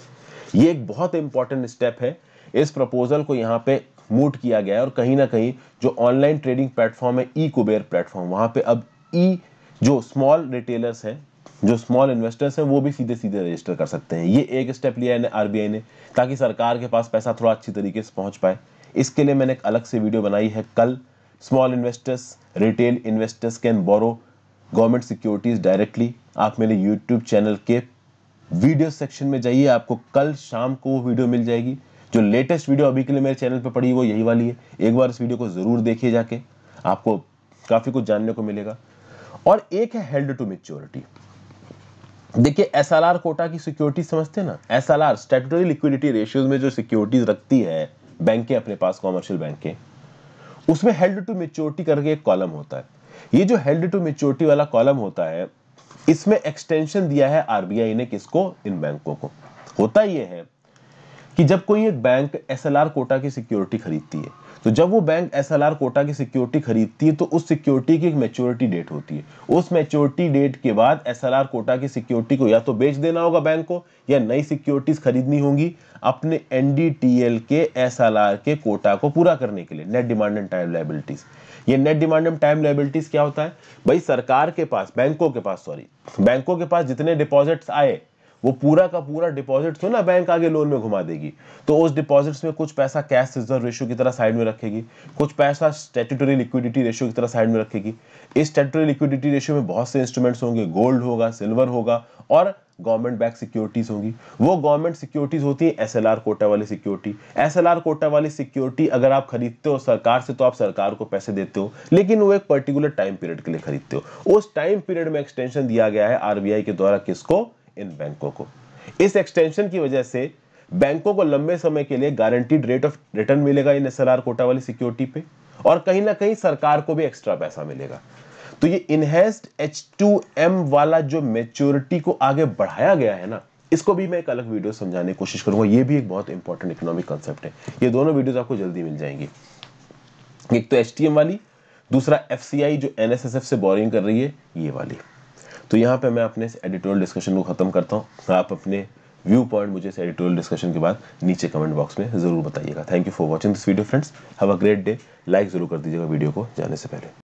ये एक बहुत इंपॉर्टेंट स्टेप है इस प्रपोजल को यहाँ पे मूट किया गया है और कहीं ना कहीं जो ऑनलाइन ट्रेडिंग प्लेटफॉर्म है ई कुबेर प्लेटफॉर्म वहाँ पे अब ई e जो स्मॉल रिटेलर्स हैं जो स्मॉल इन्वेस्टर्स हैं वो भी सीधे सीधे रजिस्टर कर सकते हैं ये एक स्टेप लिया है आर ने ताकि सरकार के पास पैसा थोड़ा अच्छी तरीके से पहुँच पाए इसके लिए मैंने एक अलग से वीडियो बनाई है कल small investors retail investors can borrow government securities directly आप मेरे यूट्यूब चैनल के वीडियो सेक्शन में जाइए आपको कल शाम को वो वीडियो मिल जाएगी जो लेटेस्ट वीडियो अभी के लिए मेरे चैनल पर पड़ी वो यही वाली है एक बार इस वीडियो को ज़रूर देखिए जाके आपको काफ़ी कुछ जानने को मिलेगा और एक है हेल्ड टू मेच्योरिटी देखिए एस कोटा की सिक्योरिटी समझते हैं ना S R statutory liquidity ratios में जो सिक्योरिटीज रखती है बैंकें अपने पास कॉमर्शियल बैंकें उसमें हेल्ड टू मेच्योरिटी करके एक कॉलम होता है ये जो हेल्ड टू मेच्योरिटी वाला कॉलम होता है इसमें एक्सटेंशन दिया है आरबीआई ने किसको इन बैंकों को होता यह है कि जब कोई एक बैंक एसएलआर कोटा की सिक्योरिटी खरीदती है तो जब वो बैंक एस कोटा की सिक्योरिटी खरीदती है तो उस सिक्योरिटी की एक मेच्योरिटी डेट होती है उस मेच्योरिटी डेट के बाद एस कोटा की सिक्योरिटी को या तो बेच देना होगा बैंक को या नई सिक्योरिटीज खरीदनी होंगी अपने एन के एस के कोटा को पूरा करने के लिए net demand and time liabilities ये net demand and time liabilities क्या होता है भाई सरकार के पास बैंकों के पास सॉरी बैंकों के पास जितने डिपॉजिट्स आए वो पूरा का पूरा डिपॉजिट ना बैंक आगे लोन में घुमा देगी तो उस डिपॉजिट्स में कुछ पैसा कैश रिजर्व रेशियो की तरह साइड में रखेगी कुछ पैसा स्टेटूटरी लिक्विडिटी रेशियो की तरह साइड में रखेगी इस स्टेटूटरी लिक्विडिटी रेशियो में बहुत से इंस्ट्रूमेंट्स होंगे गोल्ड होगा सिल्वर होगा और गवर्नमेंट बैक सिक्योरिटीज होंगी वो गवर्नमेंट सिक्योरिटीज होती है एसएलआर कोटा वाली सिक्योरिटी एसएलआर कोटा वाली सिक्योरिटी अगर आप खरीदते हो सरकार से तो आप सरकार को पैसे देते हो लेकिन वो एक पर्टिकुलर टाइम पीरियड के लिए खरीदते हो उस टाइम पीरियड में एक्सटेंशन दिया गया है आरबीआई के द्वारा किसको इन बैंकों को इस एक्सटेंशन की वजह से बैंकों को लंबे समय के लिए गारंटीड रेट ऑफ रिटर्न मिलेगा इन एस कोटा वाली सिक्योरिटी पे और कहीं ना कहीं सरकार को भी एक्स्ट्रा पैसा मिलेगा तो ये इनहेंस्ड एच टू एम वाला जो मेच्योरिटी को आगे बढ़ाया गया है ना इसको भी मैं एक अलग वीडियो समझाने की कोशिश करूंगा ये भी एक बहुत इंपॉर्टेंट इकोनॉमिक कॉन्सेप्ट है ये दोनों वीडियोज आपको जल्दी मिल जाएंगी एक तो एच वाली दूसरा एफ जो एनएसएसएफ से बोरिंग कर रही है ये वाली तो यहाँ पे मैं अपने एडिटोरियल डिस्कशन को ख़त्म करता हूँ आप अपने व्यू पॉइंट मुझे इस एडिटोरियल डिस्कशन के बाद नीचे कमेंट बॉक्स में ज़रूर बताइएगा thank you for watching this video friends have a great day like ज़रूर कर दीजिएगा वीडियो को जाने से पहले